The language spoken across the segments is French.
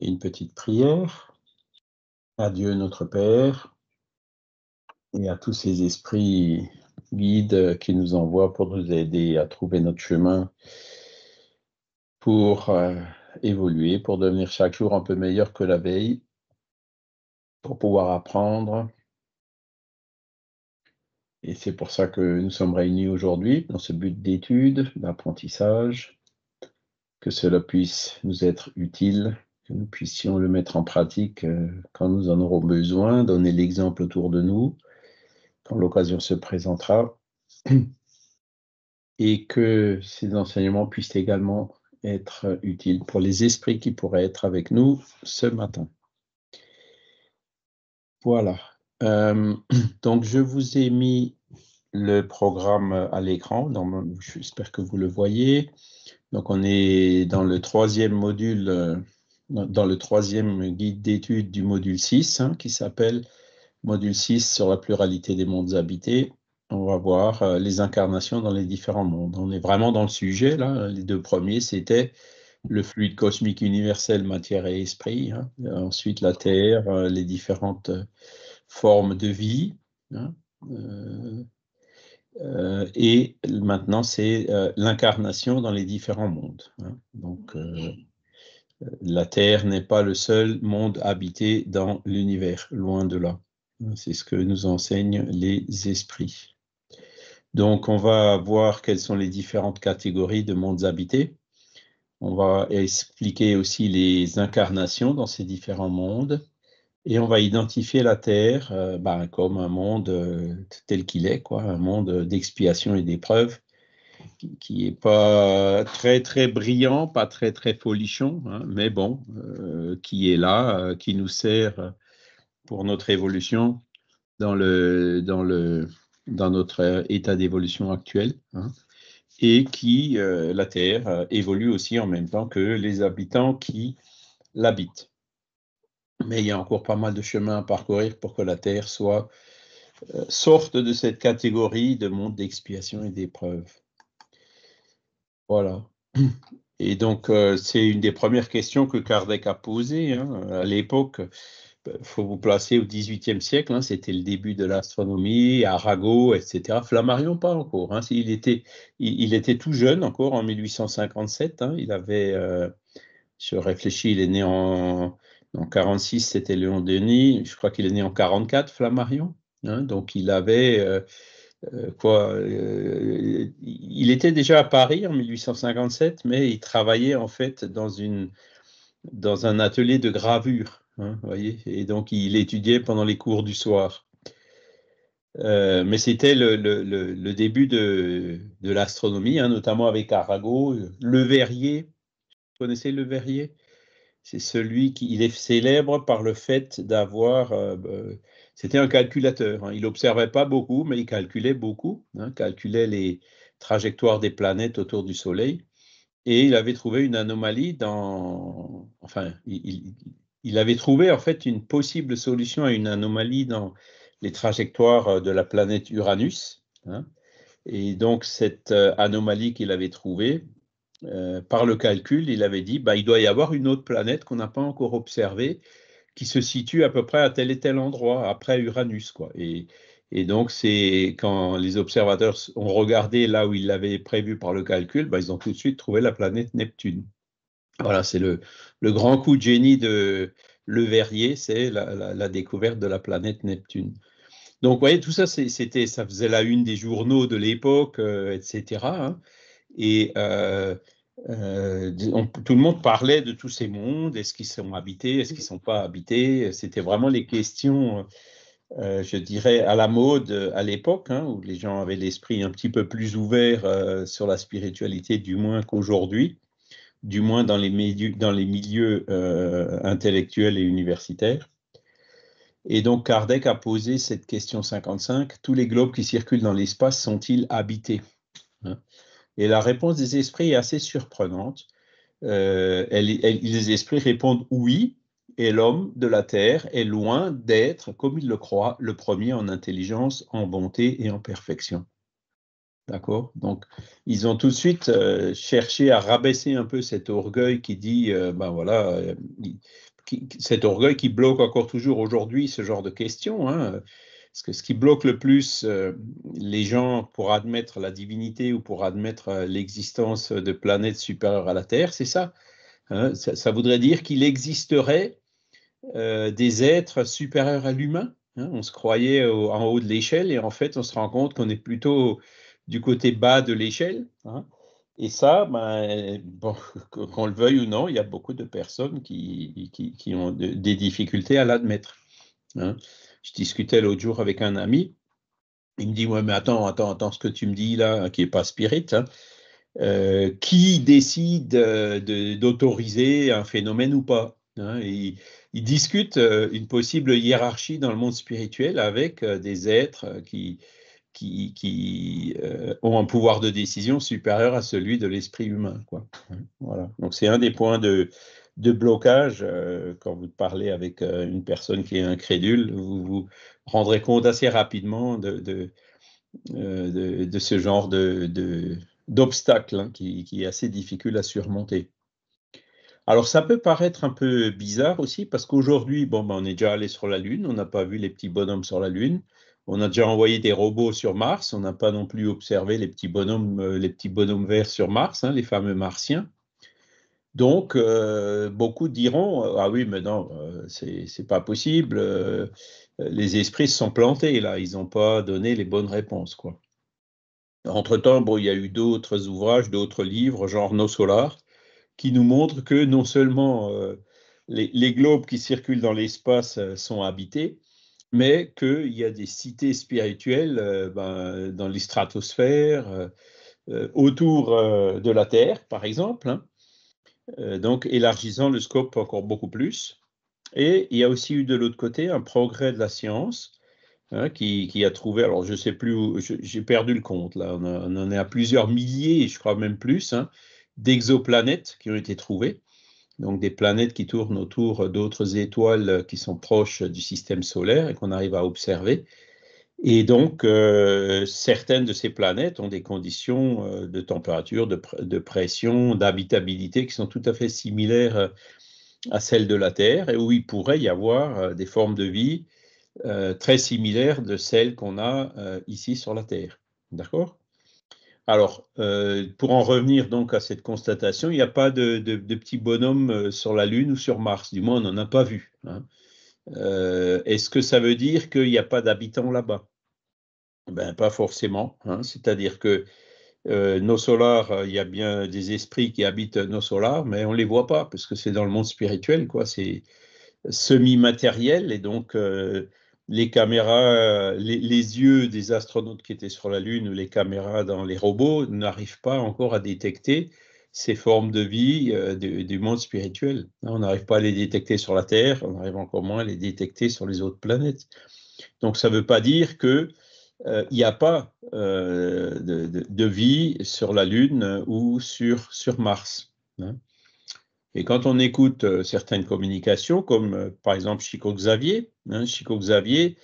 une petite prière à Dieu notre Père et à tous ces esprits guides qui nous envoient pour nous aider à trouver notre chemin, pour euh, évoluer, pour devenir chaque jour un peu meilleur que la veille, pour pouvoir apprendre. Et c'est pour ça que nous sommes réunis aujourd'hui dans ce but d'étude, d'apprentissage, que cela puisse nous être utile que nous puissions le mettre en pratique euh, quand nous en aurons besoin, donner l'exemple autour de nous, quand l'occasion se présentera, et que ces enseignements puissent également être utiles pour les esprits qui pourraient être avec nous ce matin. Voilà. Euh, donc, je vous ai mis le programme à l'écran. J'espère que vous le voyez. Donc, on est dans le troisième module euh, dans le troisième guide d'étude du module 6, hein, qui s'appelle Module 6 sur la pluralité des mondes habités. On va voir euh, les incarnations dans les différents mondes. On est vraiment dans le sujet, là. Les deux premiers, c'était le fluide cosmique universel, matière et esprit. Hein. Ensuite, la Terre, euh, les différentes euh, formes de vie. Hein, et maintenant, c'est l'incarnation dans les différents mondes. Donc, la Terre n'est pas le seul monde habité dans l'univers, loin de là. C'est ce que nous enseignent les esprits. Donc, on va voir quelles sont les différentes catégories de mondes habités. On va expliquer aussi les incarnations dans ces différents mondes. Et on va identifier la Terre euh, ben, comme un monde euh, tel qu'il est, quoi, un monde d'expiation et d'épreuve, qui n'est pas euh, très très brillant, pas très très folichon, hein, mais bon, euh, qui est là, euh, qui nous sert pour notre évolution dans, le, dans, le, dans notre état d'évolution actuel, hein, et qui, la Terre, évolue aussi en même temps que les habitants qui l'habitent. Mais il y a encore pas mal de chemin à parcourir pour que la Terre soit sorte de cette catégorie de monde d'expiation et d'épreuve. Voilà. Et donc, euh, c'est une des premières questions que Kardec a posées hein, à l'époque. Il ben, faut vous placer au XVIIIe siècle, hein, c'était le début de l'astronomie, Arago, etc. Flammarion, pas encore. Hein. il, était, tout jeune encore en 1857. il avait, euh, je réfléchis, il est né en, en 46, c'était Léon Denis. Je crois qu'il est né en 44, Flammarion. donc, il avait. Euh, euh, quoi, euh, il était déjà à Paris en 1857, mais il travaillait en fait dans, une, dans un atelier de gravure, hein, et donc il étudiait pendant les cours du soir. Euh, mais c'était le, début de, l'astronomie, hein, notamment avec Arago, Le Verrier. Vous connaissez Le Verrier C'est celui qui il est célèbre par le fait d'avoir c'était un calculateur. Hein. Il n'observait pas beaucoup, mais il calculait beaucoup. Hein, calculait les trajectoires des planètes autour du Soleil. Et il avait trouvé une anomalie dans. Enfin, il, avait trouvé en fait une possible solution à une anomalie dans les trajectoires euh, de la planète Uranus. Hein. Et donc, cette euh, anomalie qu'il avait trouvée, euh, par le calcul, il avait dit bah, il doit y avoir une autre planète qu'on n'a pas encore observée qui se situe à peu près à tel et tel endroit après Uranus, quoi. Et, et donc, c'est quand les observateurs ont regardé là où ils l'avaient prévu par le calcul, ben, ils ont tout de suite trouvé la planète Neptune. Voilà, c'est le, le, grand coup de génie de Le Verrier, c'est la, découverte de la planète Neptune. Donc, vous voyez, tout ça, c'était, ça faisait la une des journaux de l'époque, etc. Euh, et hein. euh, euh, tout le monde parlait de tous ces mondes, est-ce qu'ils sont habités, est-ce qu'ils ne sont pas habités. C'était vraiment les questions, euh, euh, je dirais, à la mode à l'époque, hein, où les gens avaient l'esprit un petit peu plus ouvert sur la spiritualité, du moins qu'aujourd'hui, du moins dans les, milieux, intellectuels et universitaires. Et donc Kardec a posé cette question 55, tous les globes qui circulent dans l'espace sont-ils habités hein? Et la réponse des esprits est assez surprenante. Euh, les esprits répondent oui, et l'homme de la terre est loin d'être, comme il le croit, le premier en intelligence, en bonté et en perfection. D'accord Donc, ils ont tout de suite euh, cherché à rabaisser un peu cet orgueil qui dit, euh, ben voilà, cet orgueil qui bloque encore toujours aujourd'hui ce genre de questions. Hein. Parce que ce qui bloque le plus euh, les gens pour admettre la divinité ou pour admettre euh, l'existence de planètes supérieures à la Terre, c'est ça. Hein, ça. voudrait dire qu'il existerait euh, des êtres supérieurs à l'humain. Hein. on se croyait en haut de l'échelle et en fait, on se rend compte qu'on est plutôt du côté bas de l'échelle. Hein. Et ça, ben, qu'on le veuille ou non, il y a beaucoup de personnes qui, ont des difficultés à l'admettre je discutais l'autre jour avec un ami. Il me dit Ouais, mais attends, attends, attends, ce que tu me dis là, hein, qui n'est pas spirit, hein, euh, qui décide euh, d'autoriser un phénomène ou pas hein, il discute euh, une possible hiérarchie dans le monde spirituel avec des êtres qui, ont un pouvoir de décision supérieur à celui de l'esprit humain. Voilà. Donc c'est un des points de, de blocage. Euh, quand vous parlez avec euh, une personne qui est incrédule, vous vous rendrez compte assez rapidement de, de, euh, ce genre de, d'obstacle hein, qui, est assez difficile à surmonter. Alors ça peut paraître un peu bizarre aussi parce qu'aujourd'hui, bon, ben, on est déjà allé sur la Lune, on n'a pas vu les petits bonhommes sur la Lune, on a déjà envoyé des robots sur Mars, on n'a pas non plus observé les petits bonhommes, les petits bonhommes verts sur Mars, hein, les fameux martiens. Donc, euh, beaucoup diront euh, Ah oui, mais non, euh, c'est pas possible. les esprits se sont plantés, là. Ils n'ont pas donné les bonnes réponses, quoi. Entre-temps, il y a eu d'autres ouvrages, d'autres livres, genre No Solar qui nous montrent que non seulement les, globes qui circulent dans l'espace sont habités, mais qu'il y a des cités spirituelles ben, dans les stratosphères, autour de la Terre, par exemple. Hein. Euh, donc élargissant le scope encore beaucoup plus. Et il y a aussi eu de l'autre côté un progrès de la science hein, qui, a trouvé, alors je ne sais plus, j'ai perdu le compte, là, on, en est à plusieurs milliers, je crois même plus, hein, d'exoplanètes qui ont été trouvées. Donc des planètes qui tournent autour d'autres étoiles qui sont proches du système solaire et qu'on arrive à observer. Et donc, euh, certaines de ces planètes ont des conditions euh, de température, de, pression, d'habitabilité qui sont tout à fait similaires euh, à celles de la Terre et où il pourrait y avoir des formes de vie très similaires de celles qu'on a ici sur la Terre. D'accord alors, pour en revenir donc à cette constatation, il n'y a pas de, petits bonhommes sur la Lune ou sur Mars, du moins on n'en a pas vu. Hein. Est-ce que ça veut dire qu'il n'y a pas d'habitants là-bas ben, Pas forcément. Hein. C'est-à-dire que euh, nos solars, euh, il y a bien des esprits qui habitent nos solars, mais on ne les voit pas, parce que c'est dans le monde spirituel, quoi. C'est semi-matériel, et donc euh, les caméras, les, les, yeux des astronautes qui étaient sur la Lune ou les caméras dans les robots n'arrivent pas encore à détecter ces formes de vie du monde spirituel. On n'arrive pas à les détecter sur la Terre, on arrive encore moins à les détecter sur les autres planètes. Donc ça ne veut pas dire que il euh, n'y a pas euh, de, vie sur la Lune euh, ou sur, sur Mars. Hein. Et quand on écoute certaines communications, comme par exemple Chico Xavier, hein, Chico Xavier,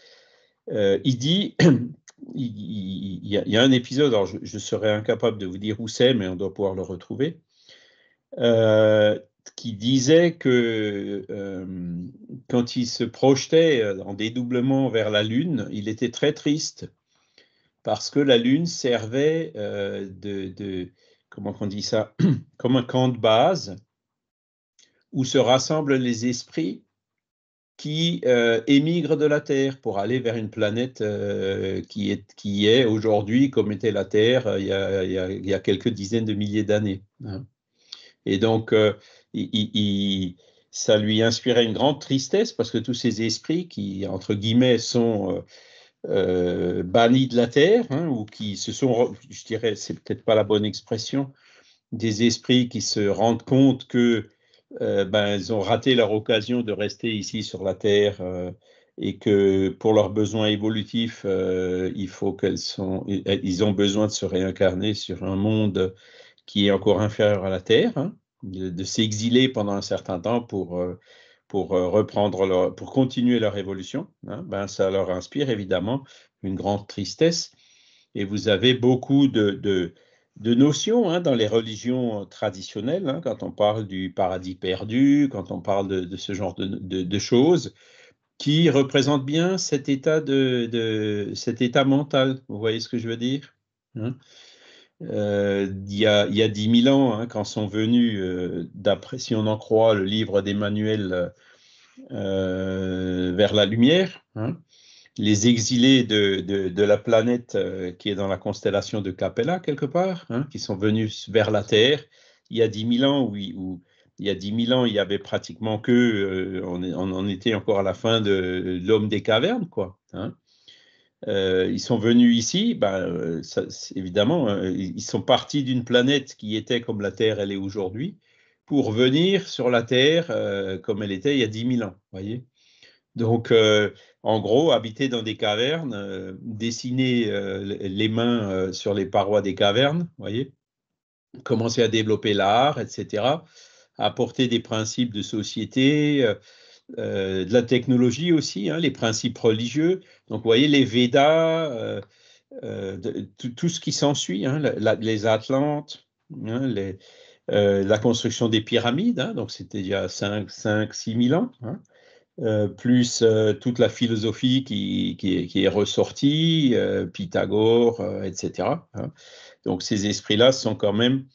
il dit, il, y a, un épisode, alors je, serais incapable de vous dire où c'est, mais on doit pouvoir le retrouver, qui disait que quand il se projetait en dédoublement vers la Lune, il était très triste parce que la Lune servait euh, de, comment on dit ça, comme un camp de base où se rassemblent les esprits qui euh, émigrent de la Terre pour aller vers une planète euh, qui est, qui est aujourd'hui comme était la Terre il y, a, quelques dizaines de milliers d'années. Hein. Et donc, ça lui inspirait une grande tristesse parce que tous ces esprits qui, entre guillemets, sont euh, bannis de la terre, hein, ou qui se sont, je dirais, c'est peut-être pas la bonne expression, des esprits qui se rendent compte que euh, ben, ont raté leur occasion de rester ici sur la terre euh, et que pour leurs besoins évolutifs, il faut qu'elles ils ont besoin de se réincarner sur un monde qui est encore inférieur à la terre, hein, de s'exiler pendant un certain temps pour pour euh, reprendre pour continuer leur évolution, hein, ben ça leur inspire évidemment une grande tristesse. Et vous avez beaucoup de, de, notions hein, dans les religions traditionnelles, hein, quand on parle du paradis perdu, quand on parle de, ce genre de, choses, qui représentent bien cet état, de, cet état mental. Vous voyez ce que je veux dire euh, il y, a, y a 10 000 ans, hein, quand sont venus, euh, d'après si on en croit le livre d'Emmanuel euh, vers la lumière, hein, les exilés de, la planète qui est dans la constellation de Capella quelque part, hein, qui sont venus vers la Terre, il y a 10 000 ans oui il y a ans, il y avait pratiquement que, on, en était encore à la fin de, l'homme des cavernes, quoi. Euh, ils sont venus ici, ben, euh, évidemment, hein, ils sont partis d'une planète qui était comme la Terre elle est aujourd'hui, pour venir sur la Terre euh, comme elle était il y a 10 000 ans. Voyez Donc, en gros, habiter dans des cavernes, dessiner les mains sur les parois des cavernes, voyez commencer à développer l'art, etc., apporter des principes de société euh, de la technologie aussi, hein, les principes religieux. Donc, vous voyez, les Védas, euh, euh, tout, ce qui s'ensuit, hein, les Atlantes, hein, les, la construction des pyramides, donc c'était il y a 5, 5 6 000 ans, plus toute la philosophie qui, qui est, ressortie, Pythagore, etc. Donc, ces esprits-là sont quand même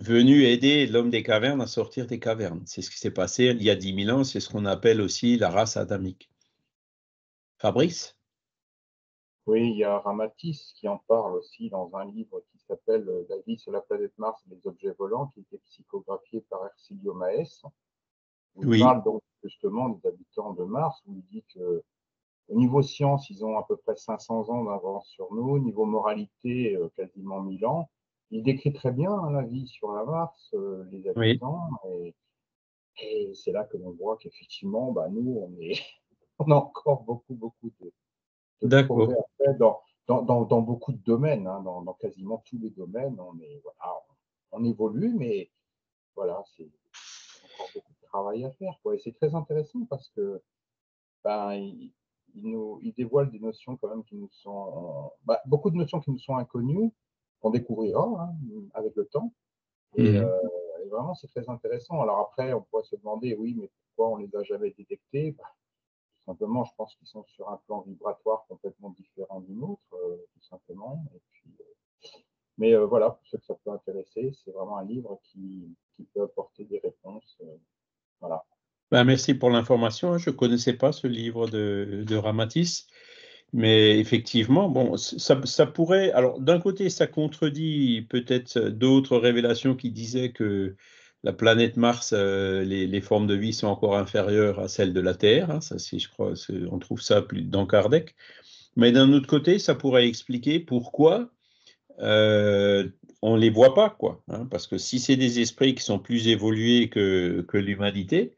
venu aider l'homme des cavernes à sortir des cavernes. C'est ce qui s'est passé il y a 10 000 ans, c'est ce qu'on appelle aussi la race adamique. Fabrice Oui, il y a Ramatis qui en parle aussi dans un livre qui s'appelle La vie sur la planète Mars et les objets volants, qui a été psychographié par Ercilio Maes. Il parle donc justement des habitants de Mars, où il dit que au niveau science, ils ont à peu près 500 ans d'avance sur nous, au niveau moralité, euh, quasiment 1000 ans il décrit très bien hein, la vie sur la Mars, euh, les habitants, et, c'est là que l'on voit qu'effectivement, bah, nous, on, est, a encore beaucoup, beaucoup de, de progrès à dans, beaucoup de domaines, hein, dans, quasiment tous les domaines. On, est, voilà, on, évolue, mais voilà, c'est encore beaucoup de travail à faire. Et c'est très intéressant parce que bah, il, nous, il dévoile des notions quand même qui nous sont. Bah, beaucoup de notions qui nous sont inconnues qu'on découvrira hein, avec le temps. Mhm. Euh, et, vraiment, c'est très intéressant. Alors après, on pourrait se demander, oui, mais pourquoi on ne les a jamais détectés bah, Tout simplement, je pense qu'ils sont sur un plan vibratoire complètement différent du nôtre, euh, tout simplement. Euh, mais voilà, pour ceux que ça peut intéresser, c'est vraiment un livre qui, peut apporter des réponses. voilà. Ben, merci pour l'information. Je ne connaissais pas ce livre de, de Ramatis. Mais effectivement, bon, ça, pourrait. Alors, d'un côté, ça contredit peut-être d'autres révélations qui disaient que la planète Mars, euh, les, formes de vie sont encore inférieures à celles de la Terre. Hein, ça, si je crois, on trouve ça plus dans Kardec. Mais d'un autre côté, ça pourrait expliquer pourquoi euh, on ne les voit pas, quoi. Hein, parce que si c'est des esprits qui sont plus évolués que l'humanité,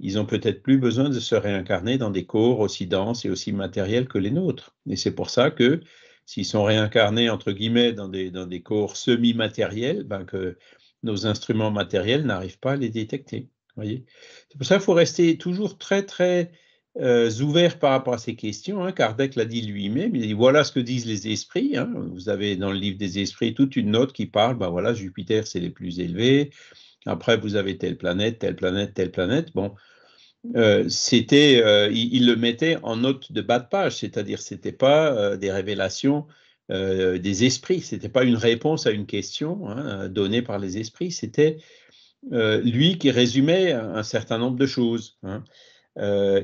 ils n'ont peut-être plus besoin de se réincarner dans des corps aussi denses et aussi matériels que les nôtres. Et c'est pour ça que s'ils sont réincarnés, entre guillemets, dans des, dans des corps semi-matériels, ben que nos instruments matériels n'arrivent pas à les détecter. Voyez c'est pour ça qu'il faut rester toujours très, très euh, ouvert par rapport à ces questions. Hein. Kardec l'a dit lui-même, il dit voilà ce que disent les esprits. Hein. Vous avez dans le livre des esprits toute une note qui parle, ben voilà, Jupiter c'est les plus élevés, après, vous avez telle planète, telle planète, telle planète. Bon, mm. euh, c'était, euh, il, le mettait en note de bas de page, c'est-à-dire c'était pas euh, des révélations des esprits, c'était pas une réponse à une question hein, donnée par les esprits, c'était lui qui résumait un certain nombre de choses. Hein.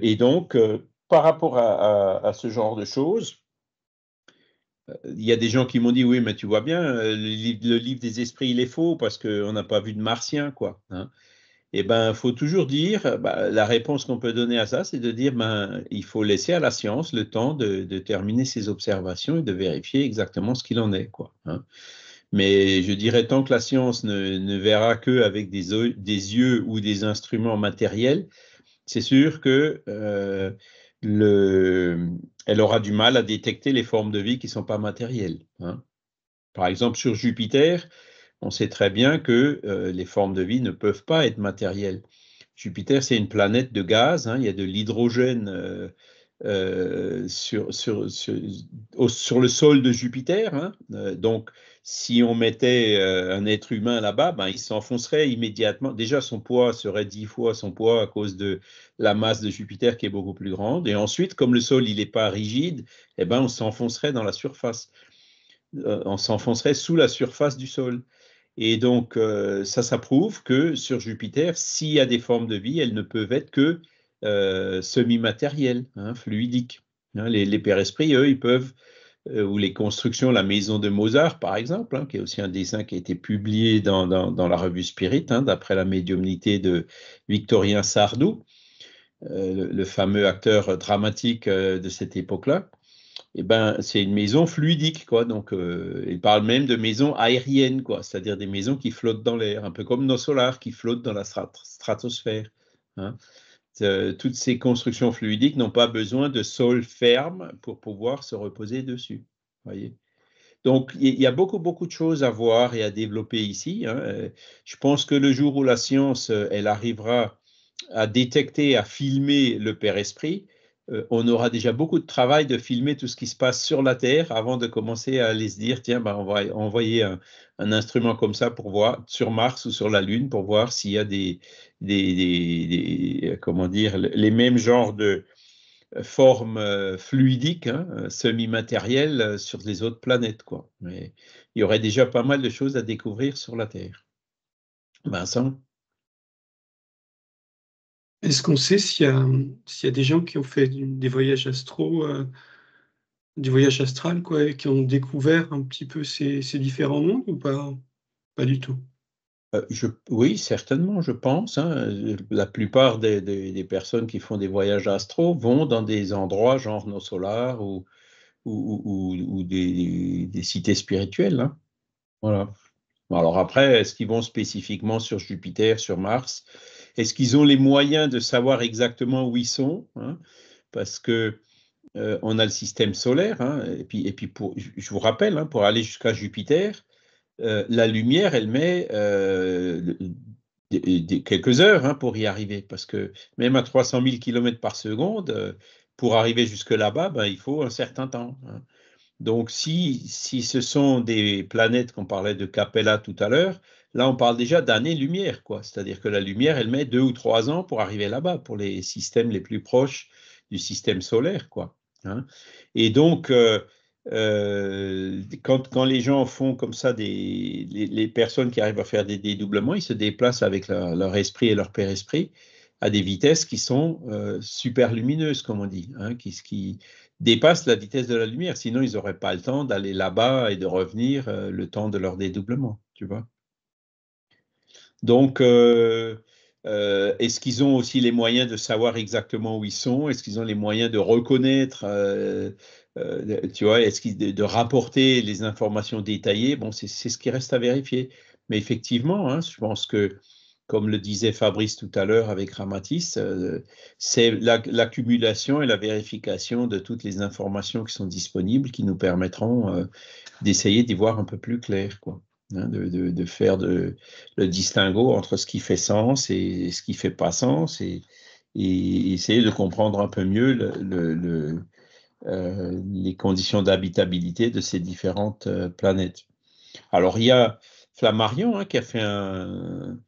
et donc, par rapport à, ce genre de choses, il y a des gens qui m'ont dit oui, mais tu vois bien, euh, le livre, des esprits, il est faux parce qu'on n'a pas vu de martien, quoi. Hein. Eh ben, il faut toujours dire, bah, la réponse qu'on peut donner à ça, c'est de dire, ben, il faut laisser à la science le temps de, terminer ses observations et de vérifier exactement ce qu'il en est, quoi. Hein. Mais je dirais, tant que la science ne, verra qu'avec des, des, yeux ou des instruments matériels, c'est sûr que euh, le, elle aura du mal à détecter les formes de vie qui ne sont pas matérielles. Hein. Par exemple, sur Jupiter, on sait très bien que euh, les formes de vie ne peuvent pas être matérielles. Jupiter, c'est une planète de gaz, hein, il y a de l'hydrogène euh, euh, sur, le sol de Jupiter, hein, donc si on mettait euh, un être humain là-bas, ben, il s'enfoncerait immédiatement. Déjà, son poids serait dix fois son poids à cause de la masse de Jupiter qui est beaucoup plus grande. Et ensuite, comme le sol il n'est pas rigide, eh ben, on s'enfoncerait dans la surface. Euh, on s'enfoncerait sous la surface du sol. Et donc, euh, ça, ça prouve que sur Jupiter, s'il y a des formes de vie, elles ne peuvent être que semi-matérielles, hein, fluidiques. Hein, les pères esprits, eux, ils peuvent euh, ou les constructions, la maison de Mozart, par exemple, hein, qui est aussi un dessin qui a été publié dans, dans, la revue Spirit, hein, d'après la médiumnité de Victorien Sardou, euh, le, fameux acteur dramatique euh, de cette époque-là. Eh ben, c'est une maison fluidique, quoi. Donc, il parle même de maison aérienne, quoi. C'est-à-dire des maisons qui flottent dans l'air, un peu comme nos solars qui flottent dans la stratosphère. Hein. Euh, toutes ces constructions fluidiques n'ont pas besoin de sol ferme pour pouvoir se reposer dessus. Voyez donc, il y a beaucoup, beaucoup de choses à voir et à développer ici. Hein, euh, je pense que le jour où la science, euh, elle arrivera à détecter, à filmer le Père-Esprit, on aura déjà beaucoup de travail de filmer tout ce qui se passe sur la Terre avant de commencer à aller se dire, tiens, ben, on va envoyer un, un, instrument comme ça pour voir sur Mars ou sur la Lune pour voir s'il y a des, des, euh, comment dire, les mêmes genres de euh, formes euh, fluidiques, hein, semi-matérielles sur les autres planètes. Quoi. Mais il y aurait déjà pas mal de choses à découvrir sur la Terre. Vincent Est-ce qu'on sait s'il y, a des gens qui ont fait des voyages astro des voyages voyage quoi, et qui ont découvert un petit peu ces, ces différents mondes ou pas Pas du tout. Euh, oui, certainement, je pense. Hein. La plupart des, personnes qui font des voyages astro vont dans des endroits genre nos solaires ou, ou, des, cités spirituelles. Hein. Voilà. Alors après, est-ce qu'ils vont spécifiquement sur Jupiter, sur Mars Est-ce qu'ils ont les moyens de savoir exactement où ils sont hein? Parce que euh, on a le système solaire, et puis, et puis pour, je vous rappelle, pour aller jusqu'à Jupiter, euh, la lumière, elle met euh, quelques heures hein, pour y arriver, parce que même à 300 000 km par seconde, euh, pour arriver jusque là-bas, ben, il faut un certain temps. Hein. Donc, si, ce sont des planètes qu'on parlait de Capella tout à l'heure, là, on parle déjà d'années-lumière, quoi. C'est-à-dire que la lumière, elle met deux ou trois ans pour arriver là-bas, pour les systèmes les plus proches du système solaire, quoi. Hein. Et donc, euh, quand, quand, les gens font comme ça, les, personnes qui arrivent à faire des dédoublements, ils se déplacent avec leur, esprit et leur père-esprit à des vitesses qui sont euh, super lumineuses, comme on dit, hein, qui, qui, dépassent la vitesse de la lumière. Sinon, ils n'auraient pas le temps d'aller là-bas et de revenir euh, le temps de leur dédoublement, tu vois. Donc, Est-ce qu'ils ont aussi les moyens de savoir exactement où ils sont Est-ce qu'ils ont les moyens de reconnaître euh, tu vois, est-ce de, de, rapporter les informations détaillées Bon, c'est ce qui reste à vérifier. Mais effectivement, hein, je pense que, comme le disait Fabrice tout à l'heure avec Ramatis, euh, c'est l'accumulation et la vérification de toutes les informations qui sont disponibles qui nous permettront euh, d'essayer d'y voir un peu plus clair, quoi. Hein, de, de, de, faire le distinguo entre ce qui fait sens et ce qui fait pas sens et, essayer de comprendre un peu mieux le euh, les conditions d'habitabilité de ces différentes euh, planètes. Alors il y a Flammarion hein, qui a fait un,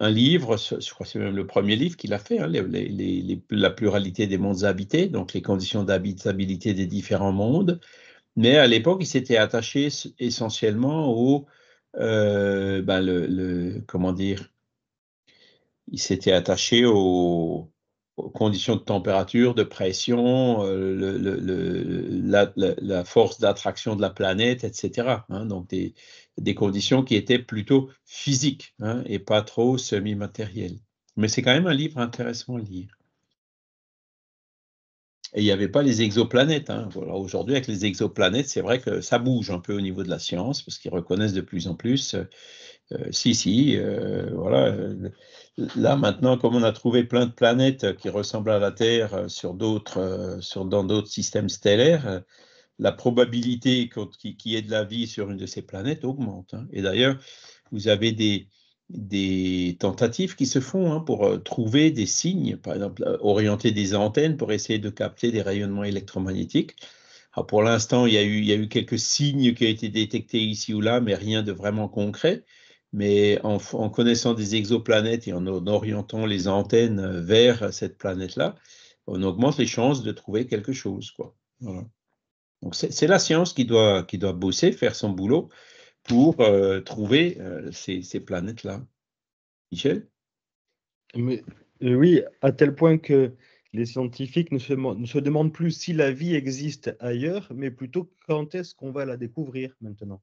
livre, je crois que c'est même le premier livre qu'il a fait, hein, la pluralité des mondes habités, donc les conditions d'habitabilité des différents mondes. Mais à l'époque, il s'était attaché essentiellement au, euh, ben le, comment dire, il s'était attaché au, conditions de température, de pression, euh, le, la, force d'attraction de la planète, etc. Hein. donc des, conditions qui étaient plutôt physiques hein, et pas trop semi-matérielles. Mais c'est quand même un livre intéressant à lire. Et il n'y avait pas les exoplanètes. Hein. Voilà, Aujourd'hui, avec les exoplanètes, c'est vrai que ça bouge un peu au niveau de la science, parce qu'ils reconnaissent de plus en plus, euh, euh, si, si, voilà là maintenant, comme on a trouvé plein de planètes qui ressemblent à la Terre euh, euh, dans d'autres systèmes stellaires, euh, la probabilité qu'il y ait de la vie sur une de ces planètes augmente. Hein. Et d'ailleurs, vous avez des, tentatives qui se font hein, pour trouver des signes, par exemple orienter des antennes pour essayer de capter des rayonnements électromagnétiques. pour l'instant, il, il, y a eu quelques signes qui ont été détectés ici ou là, mais rien de vraiment concret mais en, connaissant des exoplanètes et en, orientant les antennes euh, vers cette planète-là, on augmente les chances de trouver quelque chose. Quoi. c'est la science qui doit, qui doit bosser, faire son boulot pour euh, trouver euh, ces, planètes-là. Michel Oui, à tel point que les scientifiques ne se, ne se demandent plus si la vie existe ailleurs, mais plutôt quand est-ce qu'on va la découvrir maintenant.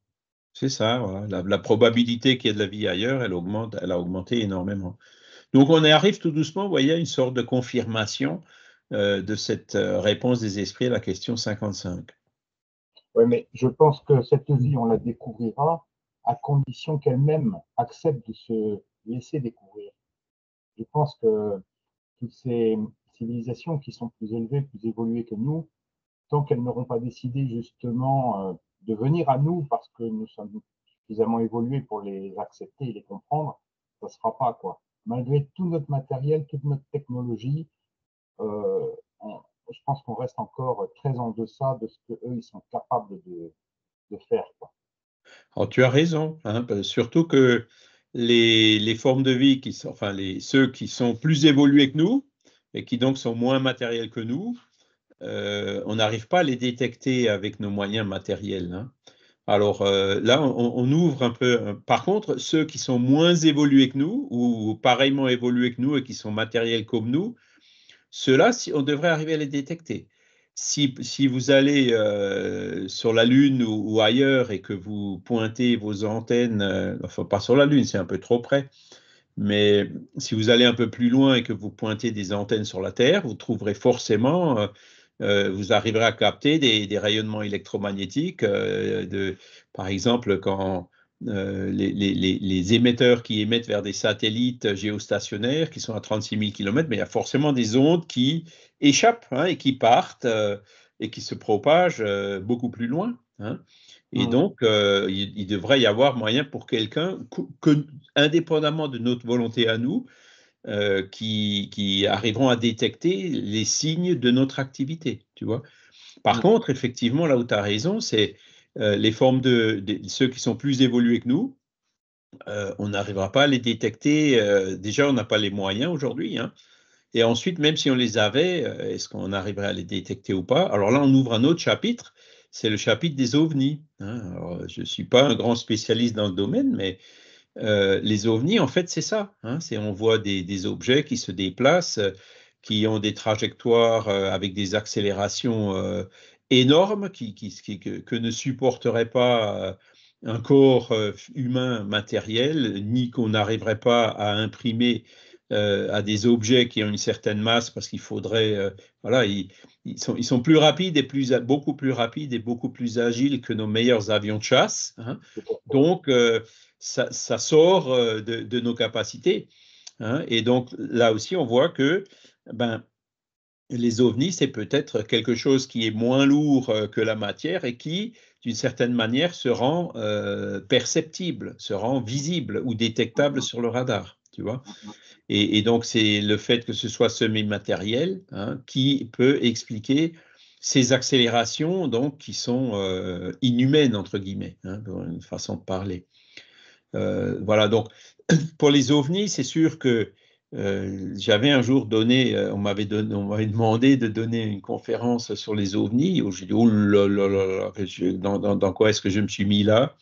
C'est ça, la, probabilité qu'il y ait de la vie ailleurs, elle, augmente, elle a augmenté énormément. Donc on arrive tout doucement, vous voyez, à une sorte de confirmation euh, de cette euh, réponse des esprits à la question 55. Oui, mais je pense que cette vie, on la découvrira à condition qu'elle-même accepte de se laisser découvrir. Je pense que toutes ces civilisations qui sont plus élevées, plus évoluées que nous, tant qu'elles n'auront pas décidé justement euh, de venir à nous parce que nous sommes suffisamment évolués pour les accepter et les comprendre, ça ne sera pas. Quoi. Malgré tout notre matériel, toute notre technologie, euh, je pense qu'on reste encore très en deçà de ce qu'eux, ils sont capables de, faire. Quoi. Oh, tu as raison, hein, surtout que les, les, formes de vie, qui sont, enfin les, ceux qui sont plus évolués que nous et qui donc sont moins matériels que nous, euh, on n'arrive pas à les détecter avec nos moyens matériels. Hein. Alors euh, là, on, ouvre un peu. Euh, par contre, ceux qui sont moins évolués que nous ou pareillement évolués que nous et qui sont matériels comme nous, ceux-là, si, on devrait arriver à les détecter. Si, vous allez sur la Lune ou, ailleurs et que vous pointez vos antennes, enfin pas sur la Lune, c'est un peu trop près, mais si vous allez un peu plus loin et que vous pointez des antennes sur la Terre, vous trouverez forcément euh, vous arriverez à capter des, rayonnements électromagnétiques. Euh, par exemple, quand euh, les, émetteurs qui émettent vers des satellites géostationnaires qui sont à 36 000 km, mais il y a forcément des ondes qui échappent hein, et qui partent et qui se propagent beaucoup plus loin. Hein. Et mmh. donc, il, devrait y avoir moyen pour quelqu'un, indépendamment de notre volonté à nous, euh, qui, qui, arriveront à détecter les signes de notre activité, tu vois. Par ah. contre, effectivement, là où tu as raison, c'est euh, les formes de, ceux qui sont plus évolués que nous, euh, on n'arrivera pas à les détecter. déjà, on n'a pas les moyens aujourd'hui. Hein. Et ensuite, même si on les avait, est-ce qu'on arriverait à les détecter ou pas Alors là, on ouvre un autre chapitre, c'est le chapitre des ovnis. Hein. je ne suis pas un grand spécialiste dans le domaine, mais euh, les ovnis, en fait, c'est ça. Hein, c'est on voit des, objets qui se déplacent, euh, qui ont des trajectoires euh, avec des accélérations énormes que, ne supporterait pas un corps humain matériel, ni qu'on n'arriverait pas à imprimer euh, à des objets qui ont une certaine masse parce qu'il faudrait, euh, voilà, ils, sont, ils, sont, plus rapides et plus, beaucoup plus rapides et beaucoup plus agiles que nos meilleurs avions de chasse. Hein. Donc, euh, ça, sort de, nos capacités. Hein. Et donc, là aussi, on voit que ben, les ovnis, c'est peut-être quelque chose qui est moins lourd que la matière et qui, d'une certaine manière, se rend perceptible, se rend visible ou détectable mmh. sur le radar. Mmh et, donc, c'est le fait que ce soit semi matériel hein, qui peut expliquer ces accélérations, donc, qui sont euh, inhumaines, entre guillemets, hein, une façon de parler. Euh, voilà, donc, pour les ovnis, c'est sûr que euh, j'avais un jour donné, on m'avait demandé de donner une conférence sur les ovnis, où j'ai dit, oh là là là, dans quoi est-ce que je me suis mis là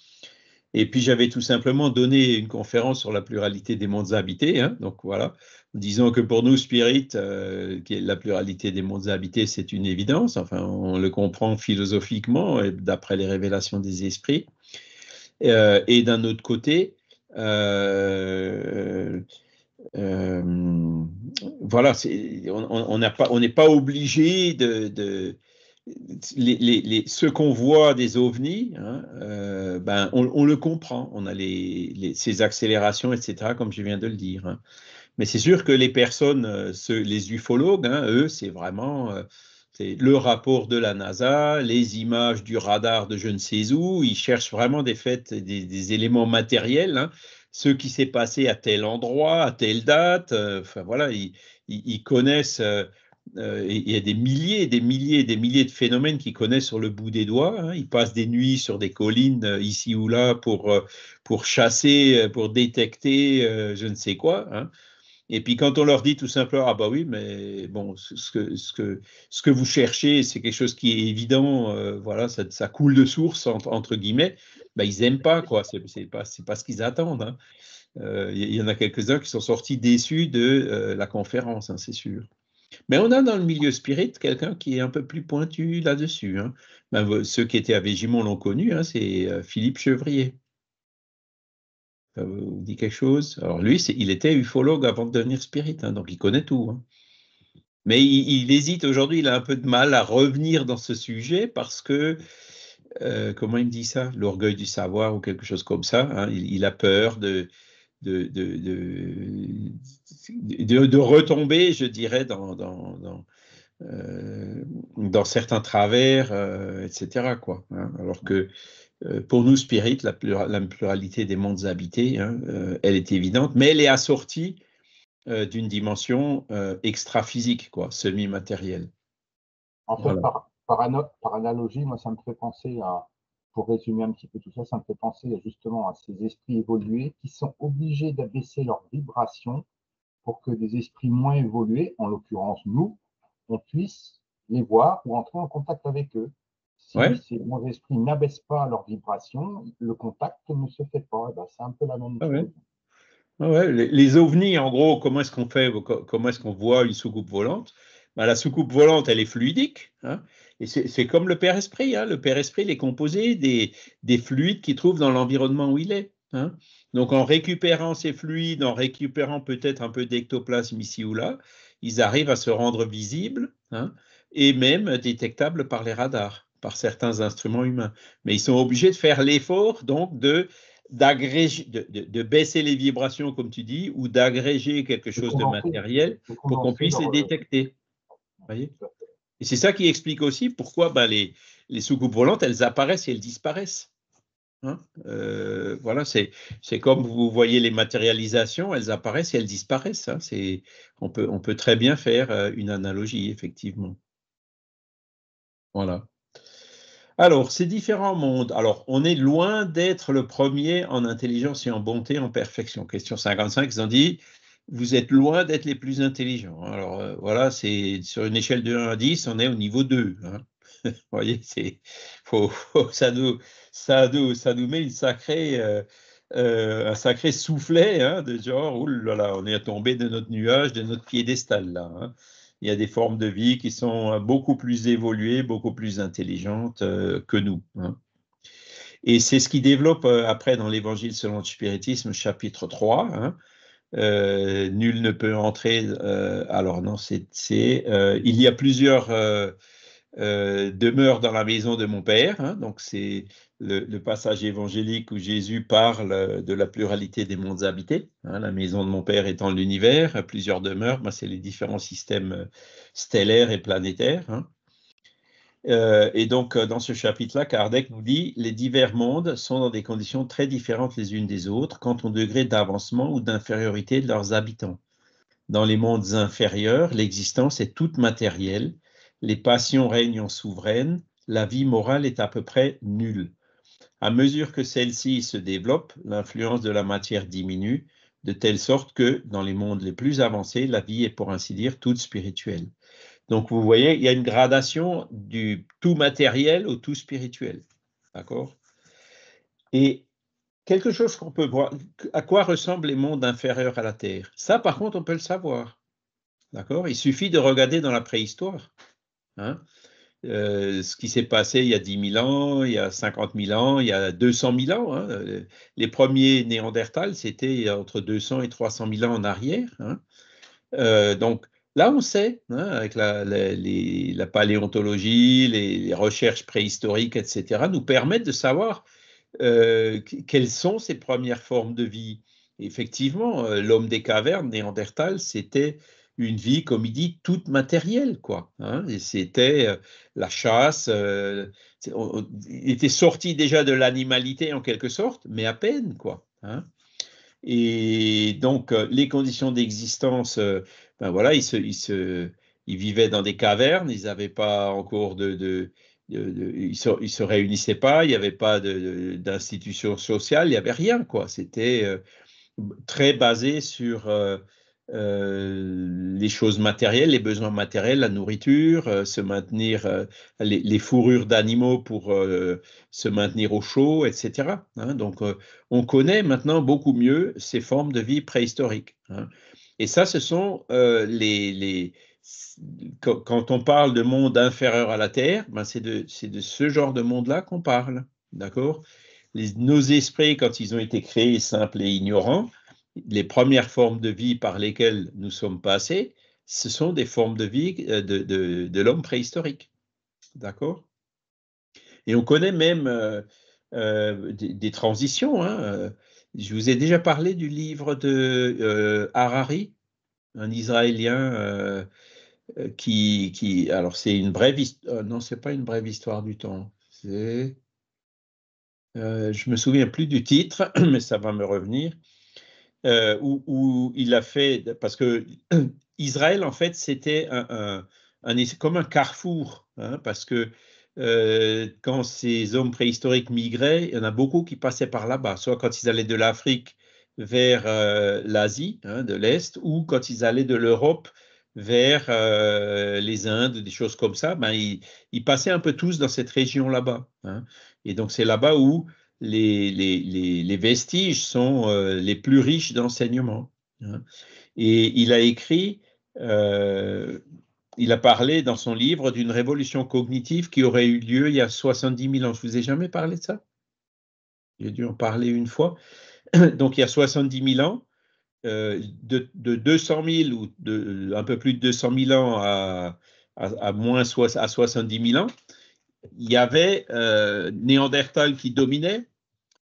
et puis j'avais tout simplement donné une conférence sur la pluralité des mondes habités. Hein, donc voilà, disons que pour nous, Spirit, euh, la pluralité des mondes habités, c'est une évidence. Enfin, on le comprend philosophiquement d'après les révélations des esprits. Euh, et d'un autre côté, euh, voilà, on n'est on pas, obligé de les, ce qu'on voit des ovnis, hein, euh, ben on, le comprend. On a les, ces accélérations, etc., comme je viens de le dire. Hein. Mais c'est sûr que les personnes, euh, les ufologues, hein, eux, c'est vraiment euh, le rapport de la NASA, les images du radar de je ne sais où. Ils cherchent vraiment des faits, des, éléments matériels. ce qui s'est passé à tel endroit, à telle date. enfin voilà, ils connaissent euh, il y a des milliers et des milliers et des milliers de phénomènes qu'ils connaissent sur le bout des doigts. Hein. Ils passent des nuits sur des collines euh, ici ou là pour, euh, pour chasser, pour détecter je ne sais quoi. Hein. Et puis quand on leur dit tout simplement, ah bah oui, mais bon, ce que, ce que, ce que vous cherchez, c'est quelque chose qui est évident, voilà, ça, coule de source, entre, guillemets, bah, ils n'aiment pas, quoi, c'est pas, ce qu'ils attendent. Hein. Il y, en a quelques-uns qui sont sortis déçus de la conférence, c'est sûr. Mais on a dans le milieu spirit quelqu'un qui est un peu plus pointu là-dessus. Hein. Ben, ceux qui étaient à Végimont l'ont connu, hein, c'est euh, Philippe Chevrier. Ça vous dit quelque chose Alors lui, il était ufologue avant de devenir spirit, hein, donc il connaît tout. Mais il, hésite aujourd'hui, il a un peu de mal à revenir dans ce sujet parce que euh, comment il me dit ça L'orgueil du savoir ou quelque chose comme ça. il, a peur de, de, de, retomber, je dirais, dans, dans, euh, certains travers, euh, etc. Quoi, hein. alors que euh, pour nous, Spirit, la, pluralité des mondes habités, hein, elle est évidente, mais elle est assortie d'une dimension extra-physique, quoi, semi-matérielle. En fait, par, par analogie, moi, ça me fait penser à, pour résumer un petit peu tout ça, ça me fait penser justement à ces esprits évolués qui sont obligés d'abaisser leurs vibrations pour que des esprits moins évolués, en l'occurrence nous, on puisse les voir ou entrer en contact avec eux. Si ces esprits n'abaissent pas leur vibration, le contact ne se fait pas. Eh ben, c'est un peu la même ah chose. Ah les, ovnis, en gros, comment est-ce qu'on fait, comment est-ce qu'on voit une soucoupe volante bah, la soucoupe volante, elle est fluidique. Hein. c'est comme le Père Esprit. Hein. le Père Esprit, il est composé des, des fluides qu'il trouve dans l'environnement où il est. Hein. Donc, en récupérant ces fluides, en récupérant peut-être un peu d'ectoplasme ici ou là, ils arrivent à se rendre visibles et même détectables par les radars, par certains instruments humains. Mais ils sont obligés de faire l'effort, donc, de, baisser les vibrations, comme tu dis, ou d'agréger quelque chose de matériel pour qu'on puisse les euh, détecter et c'est ça qui explique aussi pourquoi bah, les, les soucoupes volantes, elles apparaissent et elles disparaissent. Hein. Euh, voilà, c'est comme vous voyez les matérialisations, elles apparaissent et elles disparaissent. Hein. on, peut, on peut très bien faire euh, une analogie, effectivement. Voilà. Alors, ces différents mondes. Alors, on est loin d'être le premier en intelligence et en bonté, en perfection. Question 55, ils ont dit vous êtes loin d'être les plus intelligents. Hein. Alors euh, voilà, c'est sur une échelle de 1 à 10, on est au niveau 2. Hein. vous voyez, c'est, ça, nous, ça, nous, ça nous met une sacrée, euh, euh, un sacré soufflet hein, de genre, oulala, on est tombé de notre nuage, de notre piédestal là. Il y a des formes de vie qui sont beaucoup plus évoluées, beaucoup plus intelligentes que nous. Et c'est ce qui développe après dans l'Évangile selon le spiritisme, chapitre 3. Euh, nul ne peut entrer. Euh, alors non, c'est euh, il y a plusieurs demeures dans la maison de mon père. Hein, donc c'est le, passage évangélique où Jésus parle de la pluralité des mondes habités. Hein, la maison de mon père étant l'univers, plusieurs demeures, c'est les différents systèmes stellaires et planétaires. Hein. Euh, et donc, euh, dans ce chapitre-là, Kardec nous dit les divers mondes sont dans des conditions très différentes les unes des autres quant au degré d'avancement ou d'infériorité de leurs habitants. Dans les mondes inférieurs, l'existence est toute matérielle, les passions règnent en souveraine, la vie morale est à peu près nulle. À mesure que celle-ci se développe, l'influence de la matière diminue, de telle sorte que, dans les mondes les plus avancés, la vie est pour ainsi dire toute spirituelle. Donc vous voyez, il y a une gradation du tout matériel au tout spirituel. D'accord Et quelque chose qu'on peut voir, à quoi ressemblent les mondes inférieurs à la Terre Ça, par contre, on peut le savoir. D'accord Il suffit de regarder dans la préhistoire. Hein euh, ce qui s'est passé il y a 10 000 ans, il y a 50 000 ans, il y a 200 000 ans. Hein. Les premiers Néandertals, c'était entre 200 et 300 000 ans en arrière. Hein. Euh, donc, Là, on sait, hein, avec la, paléontologie, les, recherches préhistoriques, etc., nous permettent de savoir euh, quelles sont ces premières formes de vie. Effectivement, euh, l'homme des cavernes, Néandertal, c'était une vie, comme il dit, toute matérielle, quoi. Hein, et c'était euh, la chasse. il était sorti déjà de l'animalité en quelque sorte, mais à peine, quoi. Hein. Et donc, les conditions d'existence ben voilà, ils, se, ils, vivaient dans des cavernes, ils n'avaient pas encore de, de ils, se, ils réunissaient pas, il n'y avait pas d'institution sociale, il n'y avait rien quoi. C'était euh, très basé sur euh, euh, les choses matérielles, les besoins matériels, la nourriture, se maintenir, les, fourrures d'animaux pour se maintenir au chaud, etc. Hein. donc on connaît maintenant beaucoup mieux ces formes de vie préhistoriques. Hein. Et ça, ce sont euh, les, Quand on parle de monde inférieur à la Terre, ben, c'est de, ce genre de monde-là qu'on parle. D'accord Nos esprits, quand ils ont été créés simples et ignorants, les premières formes de vie par lesquelles nous sommes passés, ce sont des formes de vie euh, de, l'homme préhistorique. D'accord Et on connaît même euh, des, des, transitions. Hein. Je vous ai déjà parlé du livre de euh, Harari, un Israélien euh, euh, qui, qui, alors c'est une brève, histoire, non, c'est pas une brève histoire du temps. C'est, euh, je me souviens plus du titre, mais ça va me revenir. Où, il a fait, parce que Israël en fait c'était un, comme un carrefour, hein, parce que euh, quand ces hommes préhistoriques migraient, il y en a beaucoup qui passaient par là-bas, soit quand ils allaient de l'Afrique vers euh, l'Asie hein, de l'Est, ou quand ils allaient de l'Europe vers euh, les Indes, des choses comme ça, ben, ils, passaient un peu tous dans cette région là-bas. Hein. Et donc c'est là-bas où les, les, vestiges sont les plus riches d'enseignement. Hein. Et il a écrit il a parlé dans son livre d'une révolution cognitive qui aurait eu lieu il y a 70 000 ans. Je vous ai jamais parlé de ça J'ai dû en parler une fois. Donc il y a 70 000 ans, euh, de, 200 000 ou un peu plus de 200 000 ans à, moins à 70 000 ans, il y avait euh, Néandertal qui dominait,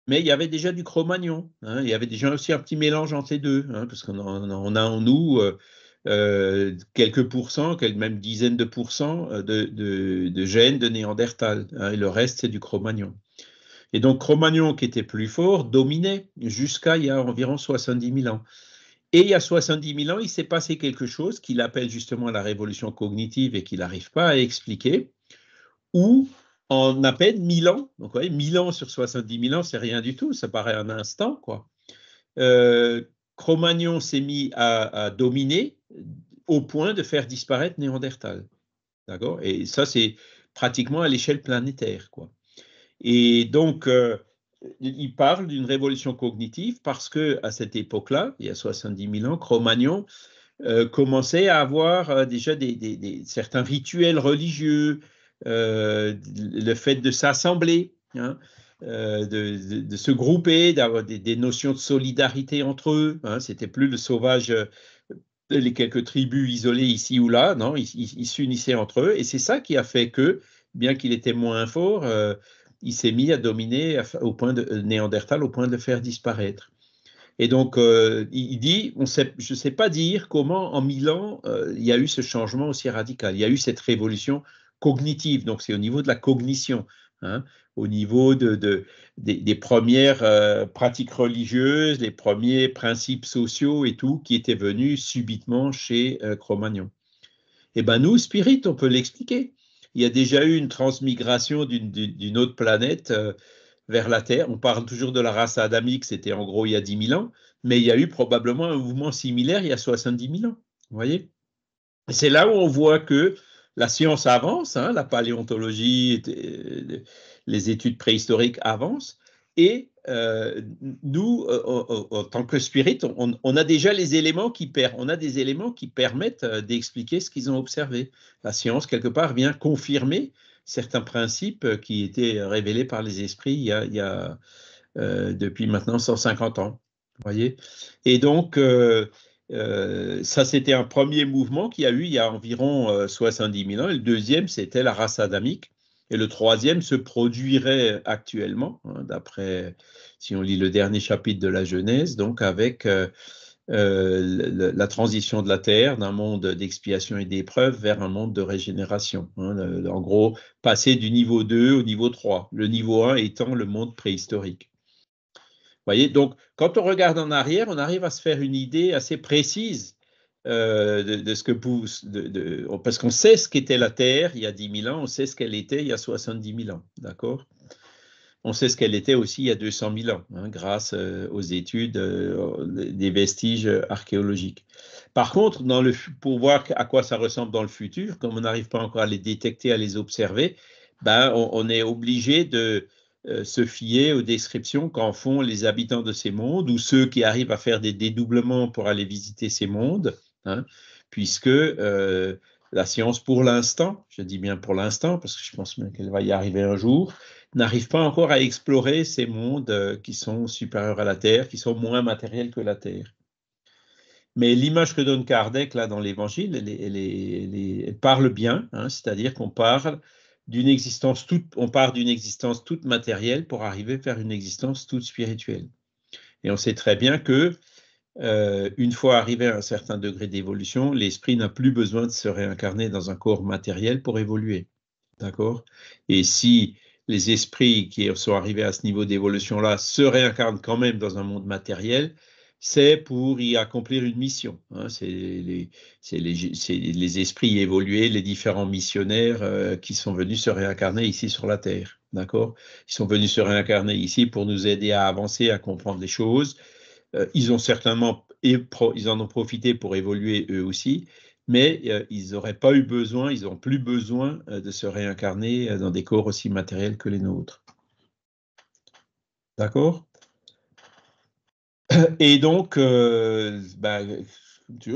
mais il y avait déjà du Cro-Magnon. Hein. il y avait déjà aussi un petit mélange entre les deux, hein, parce qu'on a, en nous. Euh, euh, quelques pourcents, même dizaines de pourcents euh, de, de, gènes de Néandertal. Hein, et le reste, c'est du Cro-Magnon. Et donc Cro-Magnon, qui était plus fort, dominait jusqu'à il y a environ 70 000 ans. Et il y a 70 000 ans, il s'est passé quelque chose qu'il appelle justement la révolution cognitive et qu'il n'arrive pas à expliquer, où en à peine 1000 ans, donc vous 1000 ans sur 70 000 ans, c'est rien du tout, ça paraît un instant, quoi. Euh, Cro-Magnon s'est mis à, dominer au point de faire disparaître Néandertal. D'accord Et ça, c'est pratiquement à l'échelle planétaire. Quoi. Et donc, euh, il parle d'une révolution cognitive parce que à cette époque-là, il y a 70 000 ans, Cro-Magnon euh, commençait à avoir euh, déjà des, certains rituels religieux, le fait de s'assembler, hein, de, se grouper, d'avoir des, notions de solidarité entre eux. Hein. C'était plus le sauvage les quelques tribus isolées ici ou là, non, ils s'unissaient entre eux. Et c'est ça qui a fait que, bien qu'il était moins fort, euh, il s'est mis à dominer au point de euh, Néandertal au point de le faire disparaître. Et donc, euh, il dit, on sait, je ne sais pas dire comment en mille ans, il y a eu ce changement aussi radical, il y a eu cette révolution cognitive, donc c'est au niveau de la cognition. Hein au niveau de, des, premières euh, pratiques religieuses, les premiers principes sociaux et tout qui étaient venus subitement chez euh, Cro-Magnon. Eh bien, nous, Spirit, on peut l'expliquer. Il y a déjà eu une transmigration d'une autre planète euh, vers la Terre. On parle toujours de la race adamique, c'était en gros il y a 10 000 ans, mais il y a eu probablement un mouvement similaire il y a 70 000 ans. Vous voyez C'est là où on voit que la science avance, hein, la paléontologie, les études préhistoriques avancent. Et euh, nous, euh, en tant que spirit, on, a déjà les éléments qui per on a des éléments qui permettent euh, d'expliquer ce qu'ils ont observé. La science, quelque part, vient confirmer certains principes qui étaient révélés par les esprits il y a, depuis maintenant 150 ans. Voyez Et donc, ça, c'était un premier mouvement qui a eu il y a environ 70 000 ans. le deuxième, c'était la race adamique, et le troisième se produirait actuellement, hein, d'après, si on lit le dernier chapitre de la Genèse, donc avec euh, euh, la transition de la terre d'un monde d'expiation et d'épreuve vers un monde de régénération. Hein, en gros, passer du niveau 2 au niveau 3, le niveau 1 étant le monde préhistorique. Vous voyez, donc quand on regarde en arrière, on arrive à se faire une idée assez précise euh, de, ce que pousse, oh, parce qu'on sait ce qu'était la Terre il y a 10 000 ans, on sait ce qu'elle était il y a 70 000 ans, d'accord On sait ce qu'elle était aussi il y a 200 000 ans, hein, grâce euh, aux études euh, des vestiges archéologiques. Par contre, dans le, pour voir à quoi ça ressemble dans le futur, comme on n'arrive pas encore à les détecter, à les observer, ben, on est obligé de se fier aux descriptions qu'en font les habitants de ces mondes ou ceux qui arrivent à faire des dédoublements pour aller visiter ces mondes Hein, puisque euh, la science, pour l'instant, je dis bien pour l'instant, parce que je pense même qu'elle va y arriver un jour, n'arrive pas encore à explorer ces mondes euh, qui sont supérieurs à la Terre, qui sont moins matériels que la Terre. Mais l'image que donne Kardec là dans l'Évangile, elle, parle bien, hein, c'est-à-dire qu'on parle d'une existence toute, on part d'une existence toute matérielle pour arriver faire une existence toute spirituelle. Et on sait très bien que euh, une fois arrivé à un certain degré d'évolution, l'esprit n'a plus besoin de se réincarner dans un corps matériel pour évoluer. D'accord Et si les esprits qui sont arrivés à ce niveau d'évolution-là se réincarnent quand même dans un monde matériel, c'est pour y accomplir une mission. Hein. c'est les, esprits évolués, les différents missionnaires euh, qui sont venus se réincarner ici sur la Terre. D'accord Ils sont venus se réincarner ici pour nous aider à avancer, à comprendre les choses, euh, ils ont certainement ils en ont profité pour évoluer eux aussi, mais euh, ils n'auraient pas eu besoin, ils n'ont plus besoin euh, de se réincarner dans des corps aussi matériels que les nôtres. D'accord Et donc, bah,